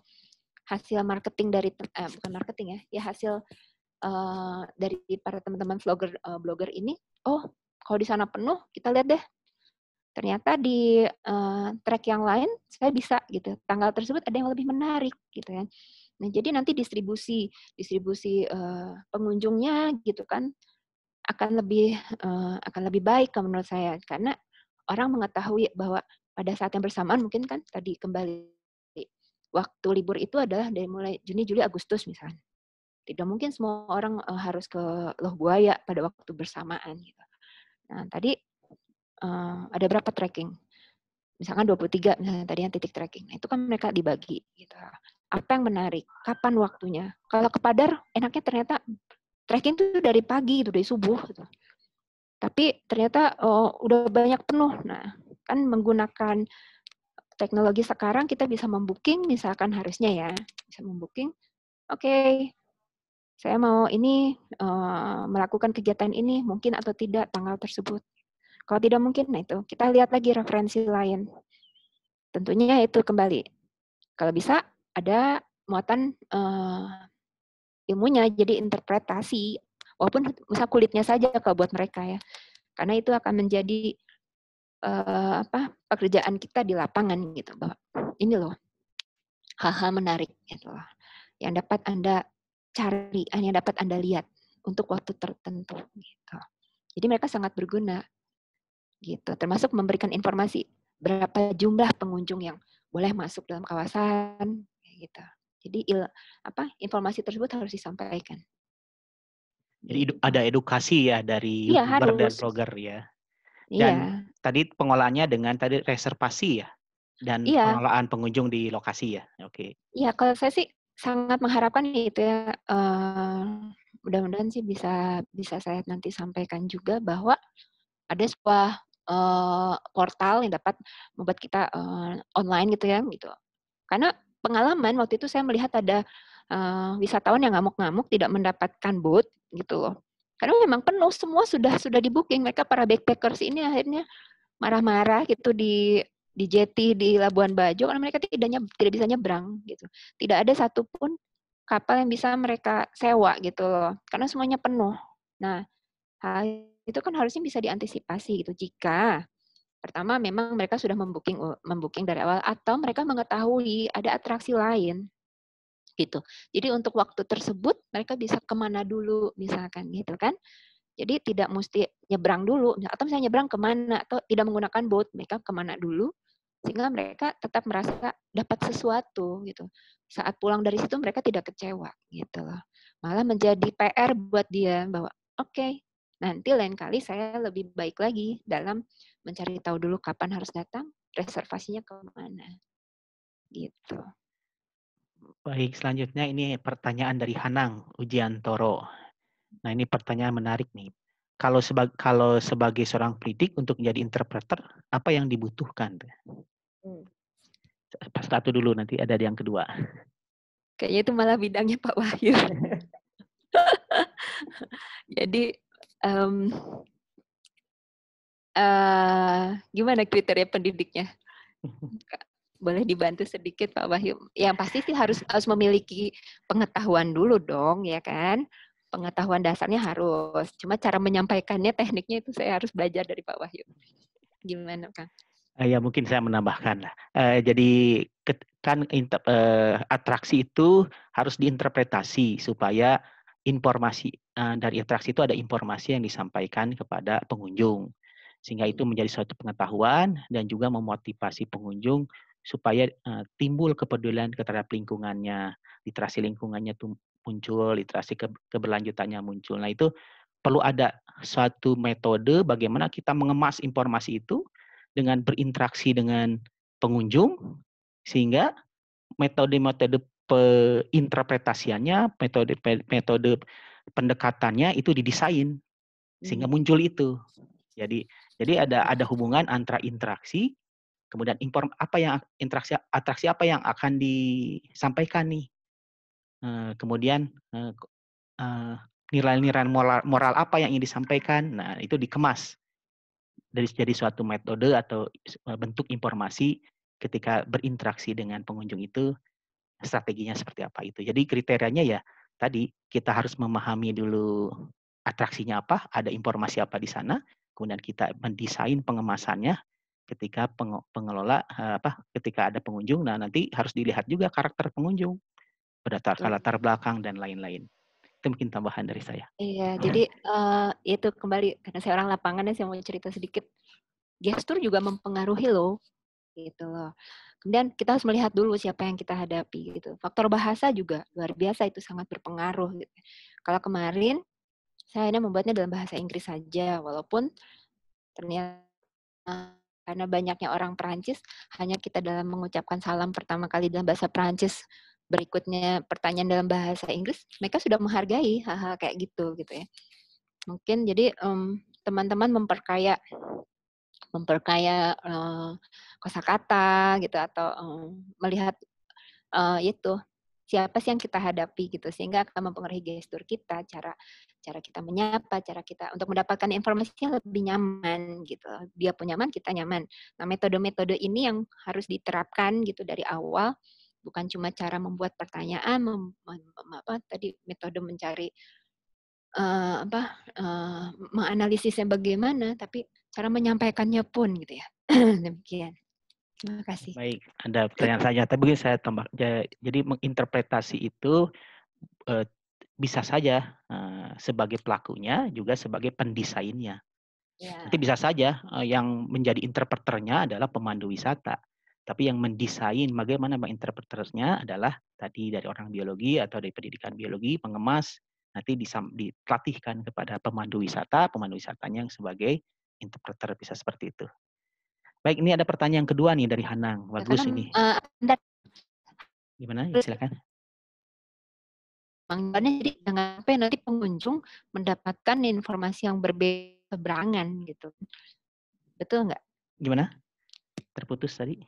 hasil marketing dari eh, bukan marketing ya ya hasil uh, dari para teman-teman vlogger uh, blogger ini oh kalau di sana penuh kita lihat deh ternyata di uh, track yang lain saya bisa gitu tanggal tersebut ada yang lebih menarik gitu kan ya Nah, jadi nanti distribusi distribusi uh, pengunjungnya gitu kan akan lebih uh, akan lebih baik kalau menurut saya karena orang mengetahui bahwa pada saat yang bersamaan mungkin kan tadi kembali waktu libur itu adalah dari mulai Juni, Juli, Agustus misalnya. Tidak mungkin semua orang uh, harus ke Loh Buaya pada waktu bersamaan gitu. Nah, tadi uh, ada berapa tracking? Misalkan 23 misalnya tadi yang titik tracking. Nah, itu kan mereka dibagi gitu apa yang menarik, kapan waktunya. Kalau ke Padar, enaknya ternyata trekking itu dari pagi itu dari subuh gitu. Tapi ternyata oh, udah banyak penuh. Nah, kan menggunakan teknologi sekarang kita bisa membooking misalkan harusnya ya, bisa membooking. Oke. Okay, saya mau ini uh, melakukan kegiatan ini mungkin atau tidak tanggal tersebut. Kalau tidak mungkin, nah itu kita lihat lagi referensi lain. Tentunya itu kembali. Kalau bisa ada muatan uh, ilmunya jadi interpretasi walaupun misal kulitnya saja kalau buat mereka ya karena itu akan menjadi uh, apa pekerjaan kita di lapangan gitu bahwa ini loh hal-hal menarik gitu loh yang dapat anda cari eh, yang dapat anda lihat untuk waktu tertentu gitu jadi mereka sangat berguna gitu termasuk memberikan informasi berapa jumlah pengunjung yang boleh masuk dalam kawasan gitu. Jadi il, apa informasi tersebut harus disampaikan. Jadi ada edukasi ya dari ya, YouTuber harus. dan blogger ya. Iya. Dan ya. tadi pengolahannya dengan tadi reservasi ya dan ya. pengelolaan pengunjung di lokasi ya. Oke. Okay. Iya, kalau saya sih sangat mengharapkan itu ya uh, mudah-mudahan sih bisa bisa saya nanti sampaikan juga bahwa ada sebuah uh, portal yang dapat membuat kita uh, online gitu ya gitu karena pengalaman waktu itu saya melihat ada uh, wisatawan yang ngamuk-ngamuk tidak mendapatkan boat gitu loh. Karena memang penuh semua sudah sudah di booking mereka para backpackers ini akhirnya marah-marah gitu di di jetty di Labuan Bajo karena mereka tidaknya tidak bisa nyebrang gitu. Tidak ada satupun kapal yang bisa mereka sewa gitu loh karena semuanya penuh. Nah, hal itu kan harusnya bisa diantisipasi gitu jika Pertama, memang mereka sudah membooking membooking dari awal atau mereka mengetahui ada atraksi lain gitu. Jadi untuk waktu tersebut mereka bisa kemana dulu misalkan gitu kan. Jadi tidak mesti nyebrang dulu atau misalnya nyebrang kemana atau tidak menggunakan boat mereka kemana dulu sehingga mereka tetap merasa dapat sesuatu gitu. Saat pulang dari situ mereka tidak kecewa gitu loh. Malah menjadi PR buat dia bahwa oke okay, Nanti lain kali saya lebih baik lagi dalam mencari tahu dulu kapan harus datang, reservasinya kemana. Gitu. Baik, selanjutnya ini pertanyaan dari Hanang ujian Toro Nah, ini pertanyaan menarik nih. Kalau sebagai kalau sebagai seorang pendidik untuk menjadi interpreter, apa yang dibutuhkan? Hmm. Pas satu dulu nanti ada yang kedua. Kayaknya itu malah bidangnya Pak Wahyu. [LAUGHS] [LAUGHS] Jadi um, uh, gimana kriteria pendidiknya? Boleh dibantu sedikit Pak Wahyu. Yang pasti sih harus harus memiliki pengetahuan dulu dong, ya kan? Pengetahuan dasarnya harus. Cuma cara menyampaikannya, tekniknya itu saya harus belajar dari Pak Wahyu. Gimana Kang? Eh, ya mungkin saya menambahkan. Eh, jadi kan atraksi itu harus diinterpretasi supaya informasi eh, dari interaksi itu ada informasi yang disampaikan kepada pengunjung sehingga itu menjadi suatu pengetahuan dan juga memotivasi pengunjung supaya eh, timbul kepedulian terhadap lingkungannya literasi lingkungannya itu muncul literasi keberlanjutannya muncul nah itu perlu ada suatu metode bagaimana kita mengemas informasi itu dengan berinteraksi dengan pengunjung sehingga metode-metode interpretasiannya, metode metode pendekatannya itu didesain sehingga hmm. muncul itu. Jadi jadi ada ada hubungan antara interaksi kemudian inform apa yang interaksi atraksi apa yang akan disampaikan nih. Eh, kemudian eh, eh, nilai-nilai moral moral apa yang ingin disampaikan. Nah, itu dikemas dari jadi suatu metode atau bentuk informasi ketika berinteraksi dengan pengunjung itu strateginya seperti apa itu. Jadi kriterianya ya tadi kita harus memahami dulu atraksinya apa, ada informasi apa di sana, kemudian kita mendesain pengemasannya ketika pengelola eh, apa ketika ada pengunjung nah nanti harus dilihat juga karakter pengunjung berdasar latar belakang dan lain-lain itu mungkin tambahan dari saya iya hmm. jadi uh, itu kembali karena saya orang lapangan ya saya mau cerita sedikit gestur juga mempengaruhi loh gitu loh dan kita harus melihat dulu siapa yang kita hadapi gitu. Faktor bahasa juga luar biasa itu sangat berpengaruh gitu. Kalau kemarin saya hanya membuatnya dalam bahasa Inggris saja walaupun ternyata karena banyaknya orang Perancis hanya kita dalam mengucapkan salam pertama kali dalam bahasa Perancis berikutnya pertanyaan dalam bahasa Inggris mereka sudah menghargai hal-hal kayak gitu gitu ya mungkin jadi teman mmm, teman-teman memperkaya memperkaya uh, kosakata gitu atau um, melihat uh, itu siapa sih yang kita hadapi gitu sehingga akan mempengaruhi gestur kita cara cara kita menyapa cara kita untuk mendapatkan informasi yang lebih nyaman gitu dia pun nyaman kita nyaman nah metode-metode ini yang harus diterapkan gitu dari awal bukan cuma cara membuat pertanyaan mem, mem, apa tadi metode mencari uh, apa uh, menganalisisnya bagaimana tapi cara menyampaikannya pun gitu ya. [LAUGHS] Demikian. Terima kasih. Baik, ada pertanyaan saya. Tapi begini saya tambah. Jadi menginterpretasi itu eh, bisa saja eh, sebagai pelakunya juga sebagai pendesainnya. Ya. Nanti bisa saja eh, yang menjadi interpreternya adalah pemandu wisata. Tapi yang mendesain bagaimana menginterpreternya adalah tadi dari orang biologi atau dari pendidikan biologi, pengemas, nanti disam, ditelatihkan kepada pemandu wisata, pemandu wisatanya yang sebagai interpreter bisa seperti itu. Baik, ini ada pertanyaan kedua nih dari Hanang. Bagus ini. Eh, Gimana? Ya, silakan. Makanya jadi jangan sampai nanti pengunjung mendapatkan informasi yang berbeda gitu. Betul nggak? Gimana? Terputus tadi?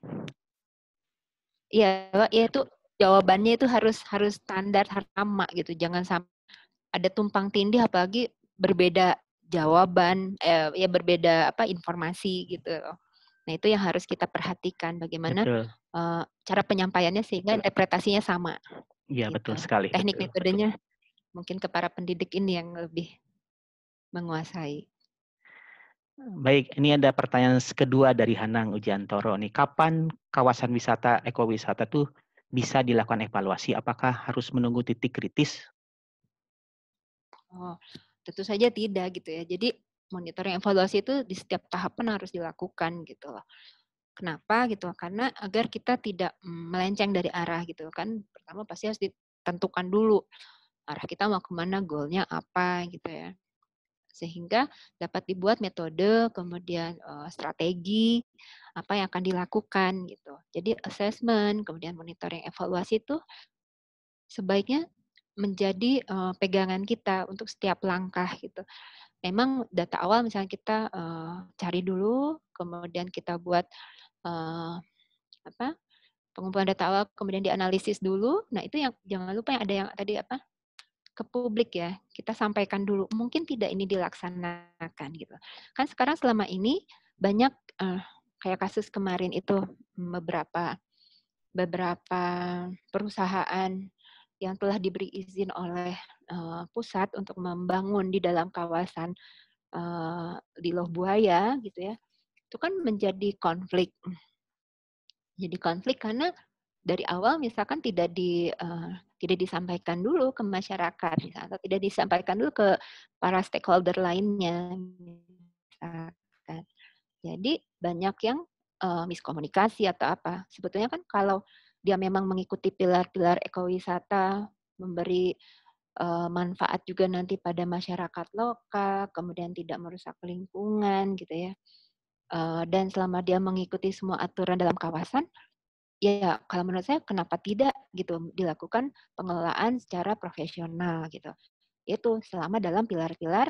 Iya, ya itu jawabannya itu harus harus standar harus sama gitu. Jangan sampai ada tumpang tindih apalagi berbeda jawaban eh, ya berbeda apa informasi gitu Nah, itu yang harus kita perhatikan bagaimana uh, cara penyampaiannya sehingga kan interpretasinya sama. Iya, gitu. betul sekali. Teknik betul, metodenya mungkin ke para pendidik ini yang lebih menguasai. Baik, ini ada pertanyaan kedua dari Hanang Ujantoro nih. Kapan kawasan wisata ekowisata tuh bisa dilakukan evaluasi? Apakah harus menunggu titik kritis? Oh, Tentu saja tidak gitu ya. Jadi monitoring evaluasi itu di setiap tahapan harus dilakukan gitu loh. Kenapa gitu? Karena agar kita tidak melenceng dari arah gitu kan. Pertama pasti harus ditentukan dulu arah kita mau kemana, goalnya apa gitu ya. Sehingga dapat dibuat metode, kemudian eh, strategi, apa yang akan dilakukan gitu. Jadi assessment, kemudian monitoring evaluasi itu sebaiknya menjadi uh, pegangan kita untuk setiap langkah gitu. Memang data awal misalnya kita uh, cari dulu, kemudian kita buat uh, apa? pengumpulan data awal kemudian dianalisis dulu. Nah, itu yang jangan lupa yang ada yang tadi apa? ke publik ya. Kita sampaikan dulu. Mungkin tidak ini dilaksanakan gitu. Kan sekarang selama ini banyak uh, kayak kasus kemarin itu beberapa beberapa perusahaan yang telah diberi izin oleh uh, pusat untuk membangun di dalam kawasan uh, di Loh Buaya gitu ya, itu kan menjadi konflik. Jadi konflik karena dari awal misalkan tidak di uh, tidak disampaikan dulu ke masyarakat atau tidak disampaikan dulu ke para stakeholder lainnya. Misalkan. Jadi banyak yang uh, miskomunikasi atau apa. Sebetulnya kan kalau dia memang mengikuti pilar-pilar ekowisata, memberi uh, manfaat juga nanti pada masyarakat lokal, kemudian tidak merusak lingkungan gitu ya. Uh, dan selama dia mengikuti semua aturan dalam kawasan, ya kalau menurut saya kenapa tidak gitu dilakukan pengelolaan secara profesional gitu. Itu selama dalam pilar-pilar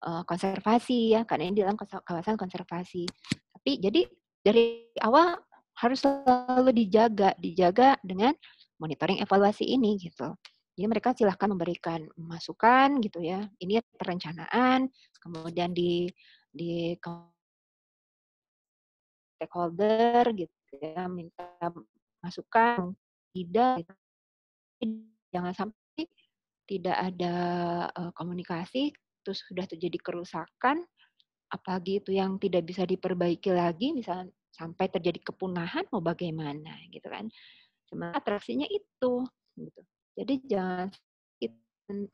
uh, konservasi ya, karena ini dalam kawasan konservasi. Tapi jadi dari awal harus selalu dijaga, dijaga dengan monitoring evaluasi ini gitu. Jadi mereka silahkan memberikan masukan gitu ya. Ini perencanaan, kemudian di di stakeholder gitu ya, minta masukan, tidak jangan sampai tidak ada eh, komunikasi terus sudah terjadi kerusakan apalagi itu yang tidak bisa diperbaiki lagi misalnya sampai terjadi kepunahan mau bagaimana gitu kan cuma atraksinya itu gitu jadi jangan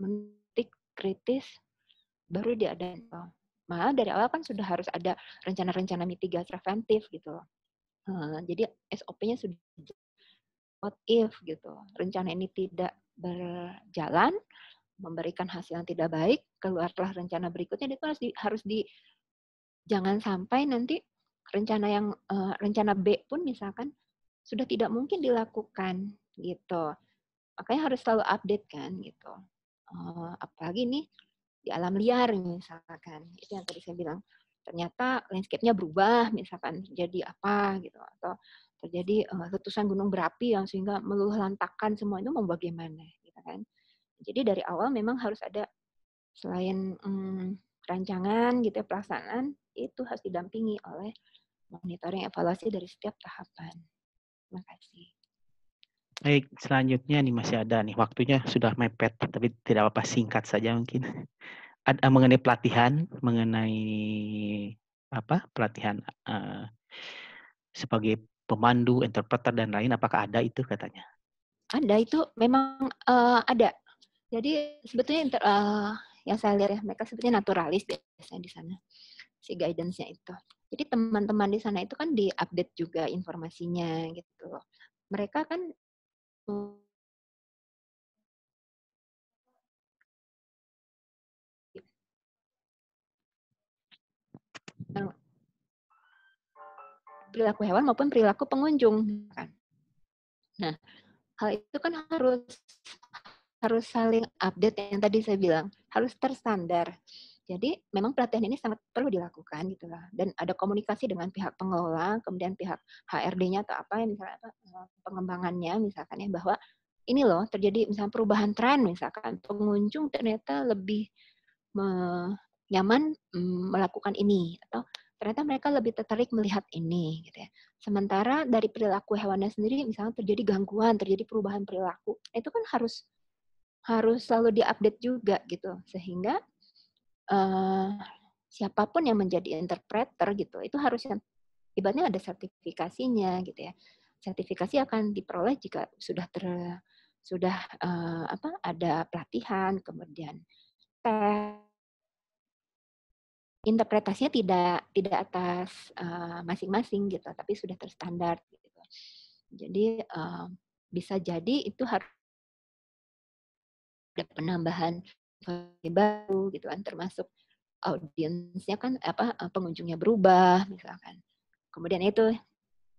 mentik kritis baru diadain oh. malah dari awal kan sudah harus ada rencana-rencana mitigasi preventif gitu loh hmm, jadi SOP-nya sudah what if gitu rencana ini tidak berjalan memberikan hasil yang tidak baik keluarlah rencana berikutnya itu harus di, harus di jangan sampai nanti rencana yang uh, rencana B pun misalkan sudah tidak mungkin dilakukan gitu. Makanya harus selalu update kan gitu. Uh, apalagi nih di alam liar misalkan itu yang tadi saya bilang ternyata landscape-nya berubah misalkan jadi apa gitu atau terjadi uh, letusan gunung berapi yang sehingga meluluh lantakan semua itu mau bagaimana gitu kan jadi dari awal memang harus ada selain hmm, rancangan gitu ya pelaksanaan itu harus didampingi oleh monitoring evaluasi dari setiap tahapan. Terima kasih. Baik, selanjutnya nih masih ada nih waktunya sudah mepet tapi tidak apa-apa singkat saja mungkin. [LAUGHS] Ada mengenai pelatihan, mengenai apa? Pelatihan uh, sebagai pemandu, interpreter dan lain apakah ada itu katanya? Ada itu memang uh, ada. Jadi sebetulnya inter, uh, yang saya lihat ya mereka sebetulnya naturalis biasanya di sana si guidance-nya itu. Jadi teman-teman di sana itu kan diupdate juga informasinya gitu Mereka kan perilaku hewan maupun perilaku pengunjung kan. Nah, hal itu kan harus harus saling update yang tadi saya bilang, harus tersandar. Jadi memang pelatihan ini sangat perlu dilakukan gitu lah. Dan ada komunikasi dengan pihak pengelola, kemudian pihak HRD-nya atau apa yang misalnya eh, pengembangannya misalkan ya bahwa ini loh terjadi misalnya perubahan tren misalkan pengunjung ternyata lebih nyaman mm, melakukan ini atau ternyata mereka lebih tertarik melihat ini gitu ya. Sementara dari perilaku hewannya sendiri misalnya terjadi gangguan, terjadi perubahan perilaku, itu kan harus harus selalu diupdate juga gitu sehingga Eh, siapapun yang menjadi interpreter gitu itu harus yang ibaratnya ada sertifikasinya gitu ya sertifikasi akan diperoleh jika sudah ter sudah uh, apa ada pelatihan kemudian tes interpretasinya tidak tidak atas eh, masing-masing uh, gitu tapi sudah terstandar gitu jadi uh, bisa jadi itu harus ada penambahan baru gitu kan termasuk audiensnya kan apa eh, pengunjungnya berubah misalkan kemudian itu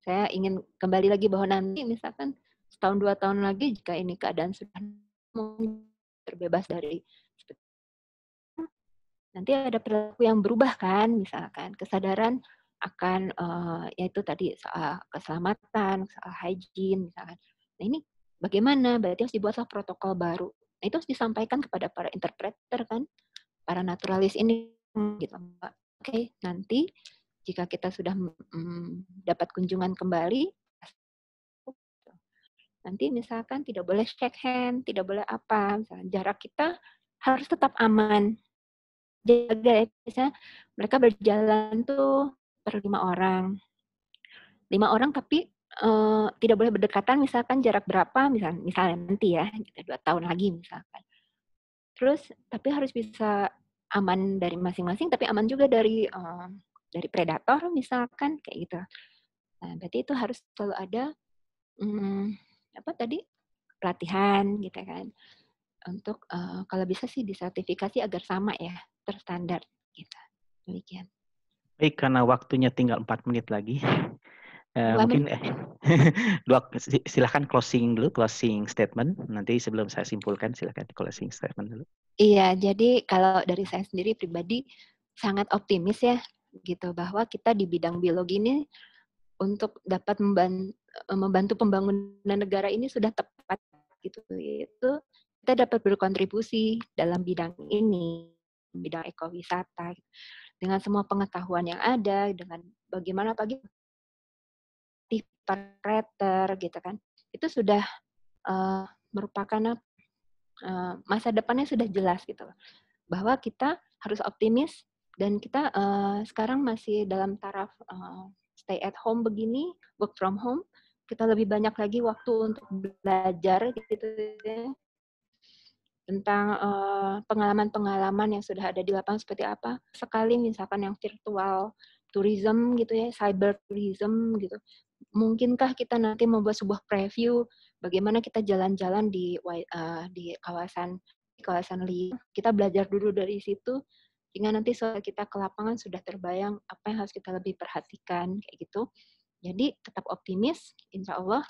saya ingin kembali lagi bahwa nanti misalkan setahun dua tahun lagi jika ini keadaan sudah terbebas dari nanti ada perilaku yang berubah kan misalkan kesadaran akan uh, eh, yaitu tadi soal keselamatan soal hygiene misalkan nah ini bagaimana berarti harus dibuatlah protokol baru Nah, itu harus disampaikan kepada para interpreter kan, para naturalis ini gitu, Oke, okay, nanti jika kita sudah mm, dapat kunjungan kembali nanti misalkan tidak boleh shake hand, tidak boleh apa, misalkan jarak kita harus tetap aman. Jaga misalnya mereka berjalan tuh per lima orang. Lima orang tapi uh, tidak boleh berdekatan misalkan jarak berapa misal misalnya nanti ya gitu dua tahun lagi misalkan terus tapi harus bisa aman dari masing-masing tapi aman juga dari uh, dari predator misalkan kayak gitu nah berarti itu harus selalu ada um, apa tadi pelatihan gitu kan untuk uh, kalau bisa sih disertifikasi agar sama ya terstandar gitu demikian baik karena waktunya tinggal empat menit lagi Uh, mungkin eh, [LAUGHS] dua silahkan closing dulu closing statement nanti sebelum saya simpulkan silahkan closing statement dulu iya jadi kalau dari saya sendiri pribadi sangat optimis ya gitu bahwa kita di bidang biologi ini untuk dapat membantu, eh, membantu pembangunan negara ini sudah tepat gitu itu kita dapat berkontribusi dalam bidang ini bidang ekowisata gitu. dengan semua pengetahuan yang ada dengan bagaimana pagi paper gitu kan itu sudah uh, merupakan uh, masa depannya sudah jelas gitu loh bahwa kita harus optimis dan kita uh, sekarang masih dalam taraf uh, stay at home begini work from home kita lebih banyak lagi waktu untuk belajar gitu ya tentang pengalaman-pengalaman uh, yang sudah ada di lapangan seperti apa sekali misalkan yang virtual tourism gitu ya cyber tourism gitu mungkinkah kita nanti membuat sebuah preview bagaimana kita jalan-jalan di uh, di kawasan di kawasan Lee. Kita belajar dulu dari situ sehingga nanti soal kita ke lapangan sudah terbayang apa yang harus kita lebih perhatikan kayak gitu. Jadi tetap optimis, insya Allah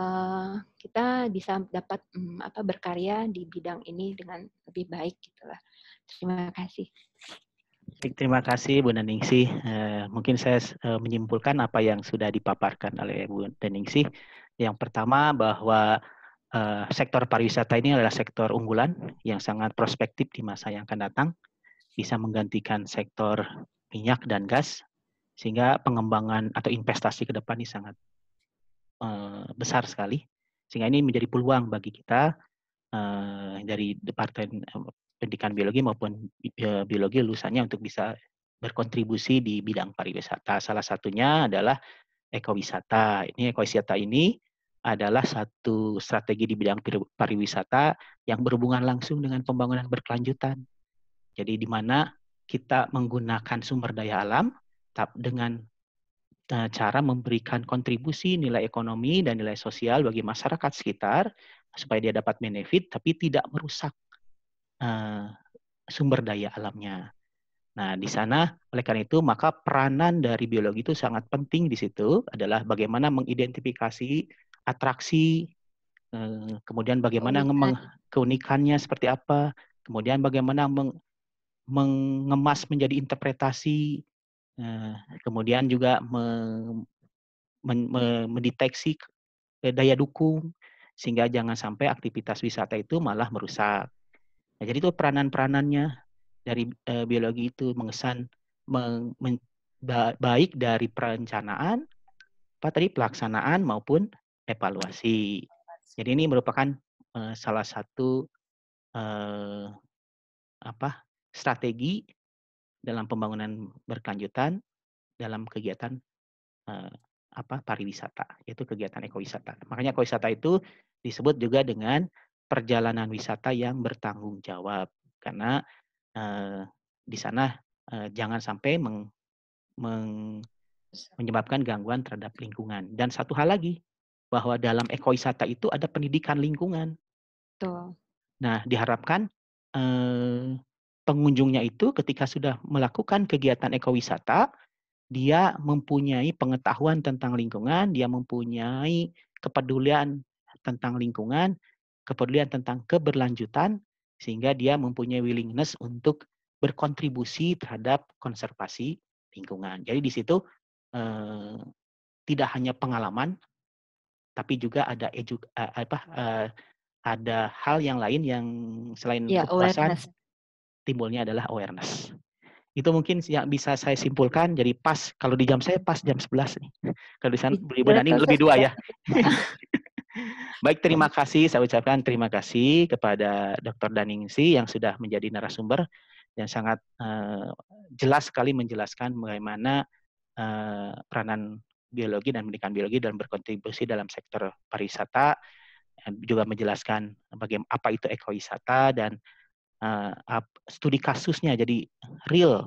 uh, kita bisa dapat um, apa berkarya di bidang ini dengan lebih baik gitulah. Terima kasih terima kasih Bu Naningsih. Eh, mungkin saya eh, menyimpulkan apa yang sudah dipaparkan oleh Bu Naningsih. Yang pertama bahwa eh, sektor pariwisata ini adalah sektor unggulan yang sangat prospektif di masa yang akan datang, bisa menggantikan sektor minyak dan gas, sehingga pengembangan atau investasi ke depan ini sangat besar sekali. Sehingga ini menjadi peluang bagi kita dari Departemen pendidikan biologi maupun e, biologi lulusannya untuk bisa berkontribusi di bidang pariwisata. Salah satunya adalah ekowisata. Ini ekowisata ini adalah satu strategi di bidang pariwisata yang berhubungan langsung dengan pembangunan berkelanjutan. Jadi di mana kita menggunakan sumber daya alam dengan e, cara memberikan kontribusi nilai ekonomi dan nilai sosial bagi masyarakat sekitar supaya dia dapat benefit tapi tidak merusak Eh, sumber daya alamnya. Nah, di sana oleh karena itu maka peranan dari biologi itu sangat penting di situ adalah bagaimana mengidentifikasi atraksi, eh, kemudian bagaimana Keunikan. keunikannya seperti apa, kemudian bagaimana meng mengemas menjadi interpretasi, eh, kemudian juga mendeteksi daya dukung sehingga jangan sampai aktivitas wisata itu malah merusak Nah, jadi itu peranan-peranannya dari uh, biologi itu mengesan meng, men, baik dari perencanaan, apa tadi pelaksanaan maupun evaluasi. Jadi ini merupakan uh, salah satu uh, apa strategi dalam pembangunan berkelanjutan dalam kegiatan uh, apa pariwisata yaitu kegiatan ekowisata. Makanya ekowisata itu disebut juga dengan perjalanan wisata yang bertanggung jawab karena eh, di sana eh, jangan sampai meng, meng, menyebabkan gangguan terhadap lingkungan dan satu hal lagi bahwa dalam ekowisata itu ada pendidikan lingkungan. Betul. Nah diharapkan eh, pengunjungnya itu ketika sudah melakukan kegiatan ekowisata dia mempunyai pengetahuan tentang lingkungan, dia mempunyai kepedulian tentang lingkungan kepedulian tentang keberlanjutan sehingga dia mempunyai willingness untuk berkontribusi terhadap konservasi lingkungan. Jadi di situ eh, tidak hanya pengalaman, tapi juga ada edu, apa ada hal yang lain yang selain ya, kepuasan timbulnya adalah awareness. Itu mungkin yang bisa saya simpulkan. Jadi pas kalau di jam saya pas jam 11 nih. Kalau di sana ya, lebih dua ya. Baik, terima kasih. Saya ucapkan terima kasih kepada Dr. Daningsi yang sudah menjadi narasumber yang sangat uh, jelas sekali menjelaskan bagaimana uh, peranan biologi dan pendidikan biologi dalam berkontribusi dalam sektor pariwisata juga menjelaskan bagaimana apa itu ekowisata dan uh, studi kasusnya jadi real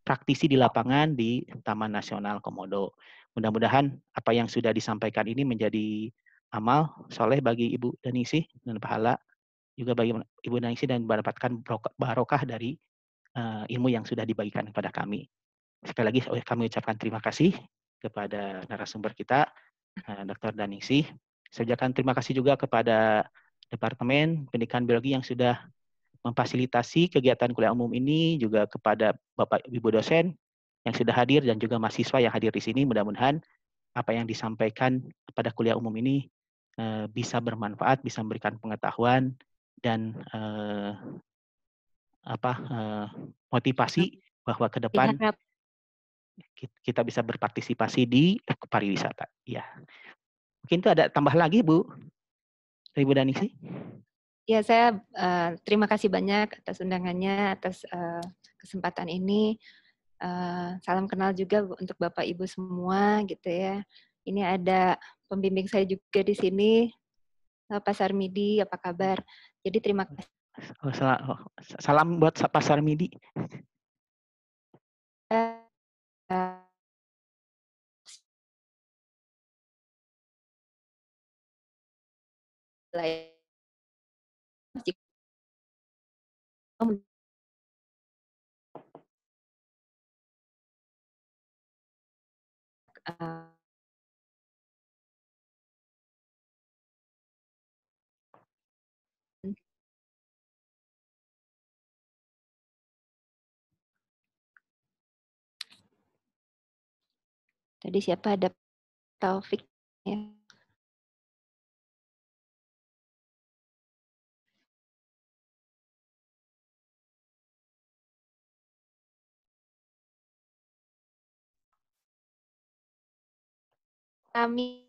praktisi di lapangan di Taman Nasional Komodo. Mudah-mudahan apa yang sudah disampaikan ini menjadi amal soleh bagi Ibu Danisi dan pahala juga bagi Ibu Danisi dan mendapatkan barokah dari uh, ilmu yang sudah dibagikan kepada kami. Sekali lagi kami ucapkan terima kasih kepada narasumber kita, uh, eh, Dr. Danisi. Saya ucapkan terima kasih juga kepada Departemen Pendidikan Biologi yang sudah memfasilitasi kegiatan kuliah umum ini juga kepada Bapak Ibu dosen yang sudah hadir dan juga mahasiswa yang hadir di sini mudah-mudahan apa yang disampaikan pada kuliah umum ini Eh, bisa bermanfaat, bisa memberikan pengetahuan dan uh, apa uh, motivasi iya. bahwa ke depan kita bisa berpartisipasi di pariwisata. Ya, mungkin itu ada tambah lagi Bu, Ibu Danisi. Ya, saya uh, terima kasih banyak atas undangannya, atas uh, kesempatan ini. Uh, salam kenal juga untuk Bapak Ibu semua gitu ya. Ini ada pembimbing saya juga di sini, eh, Pak Sarmidi, apa kabar? Jadi terima oh, kasih. Oh, salam, oh, salam buat Pak Sarmidi. uh, [LAUGHS] eh, Jadi siapa ada taufik ya. Kami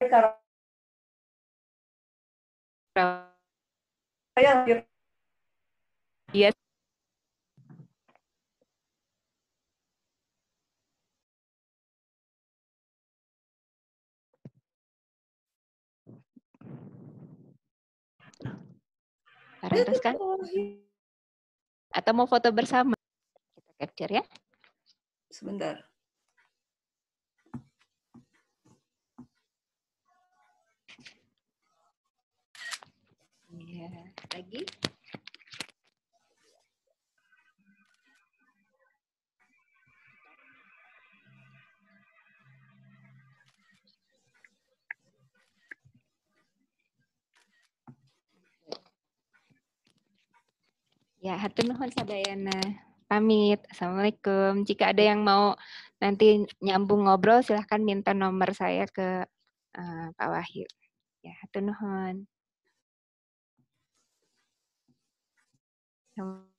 Terima kasih saya hadir. Iya. Terus kan? Atau mau foto bersama? Kita capture ya. Sebentar. lagi. Ya, hati nuhun sadayana. Pamit. Assalamualaikum. Jika ada yang mau nanti nyambung ngobrol, silahkan minta nomor saya ke uh, Pak Wahyu. Ya, hati nuhun. Come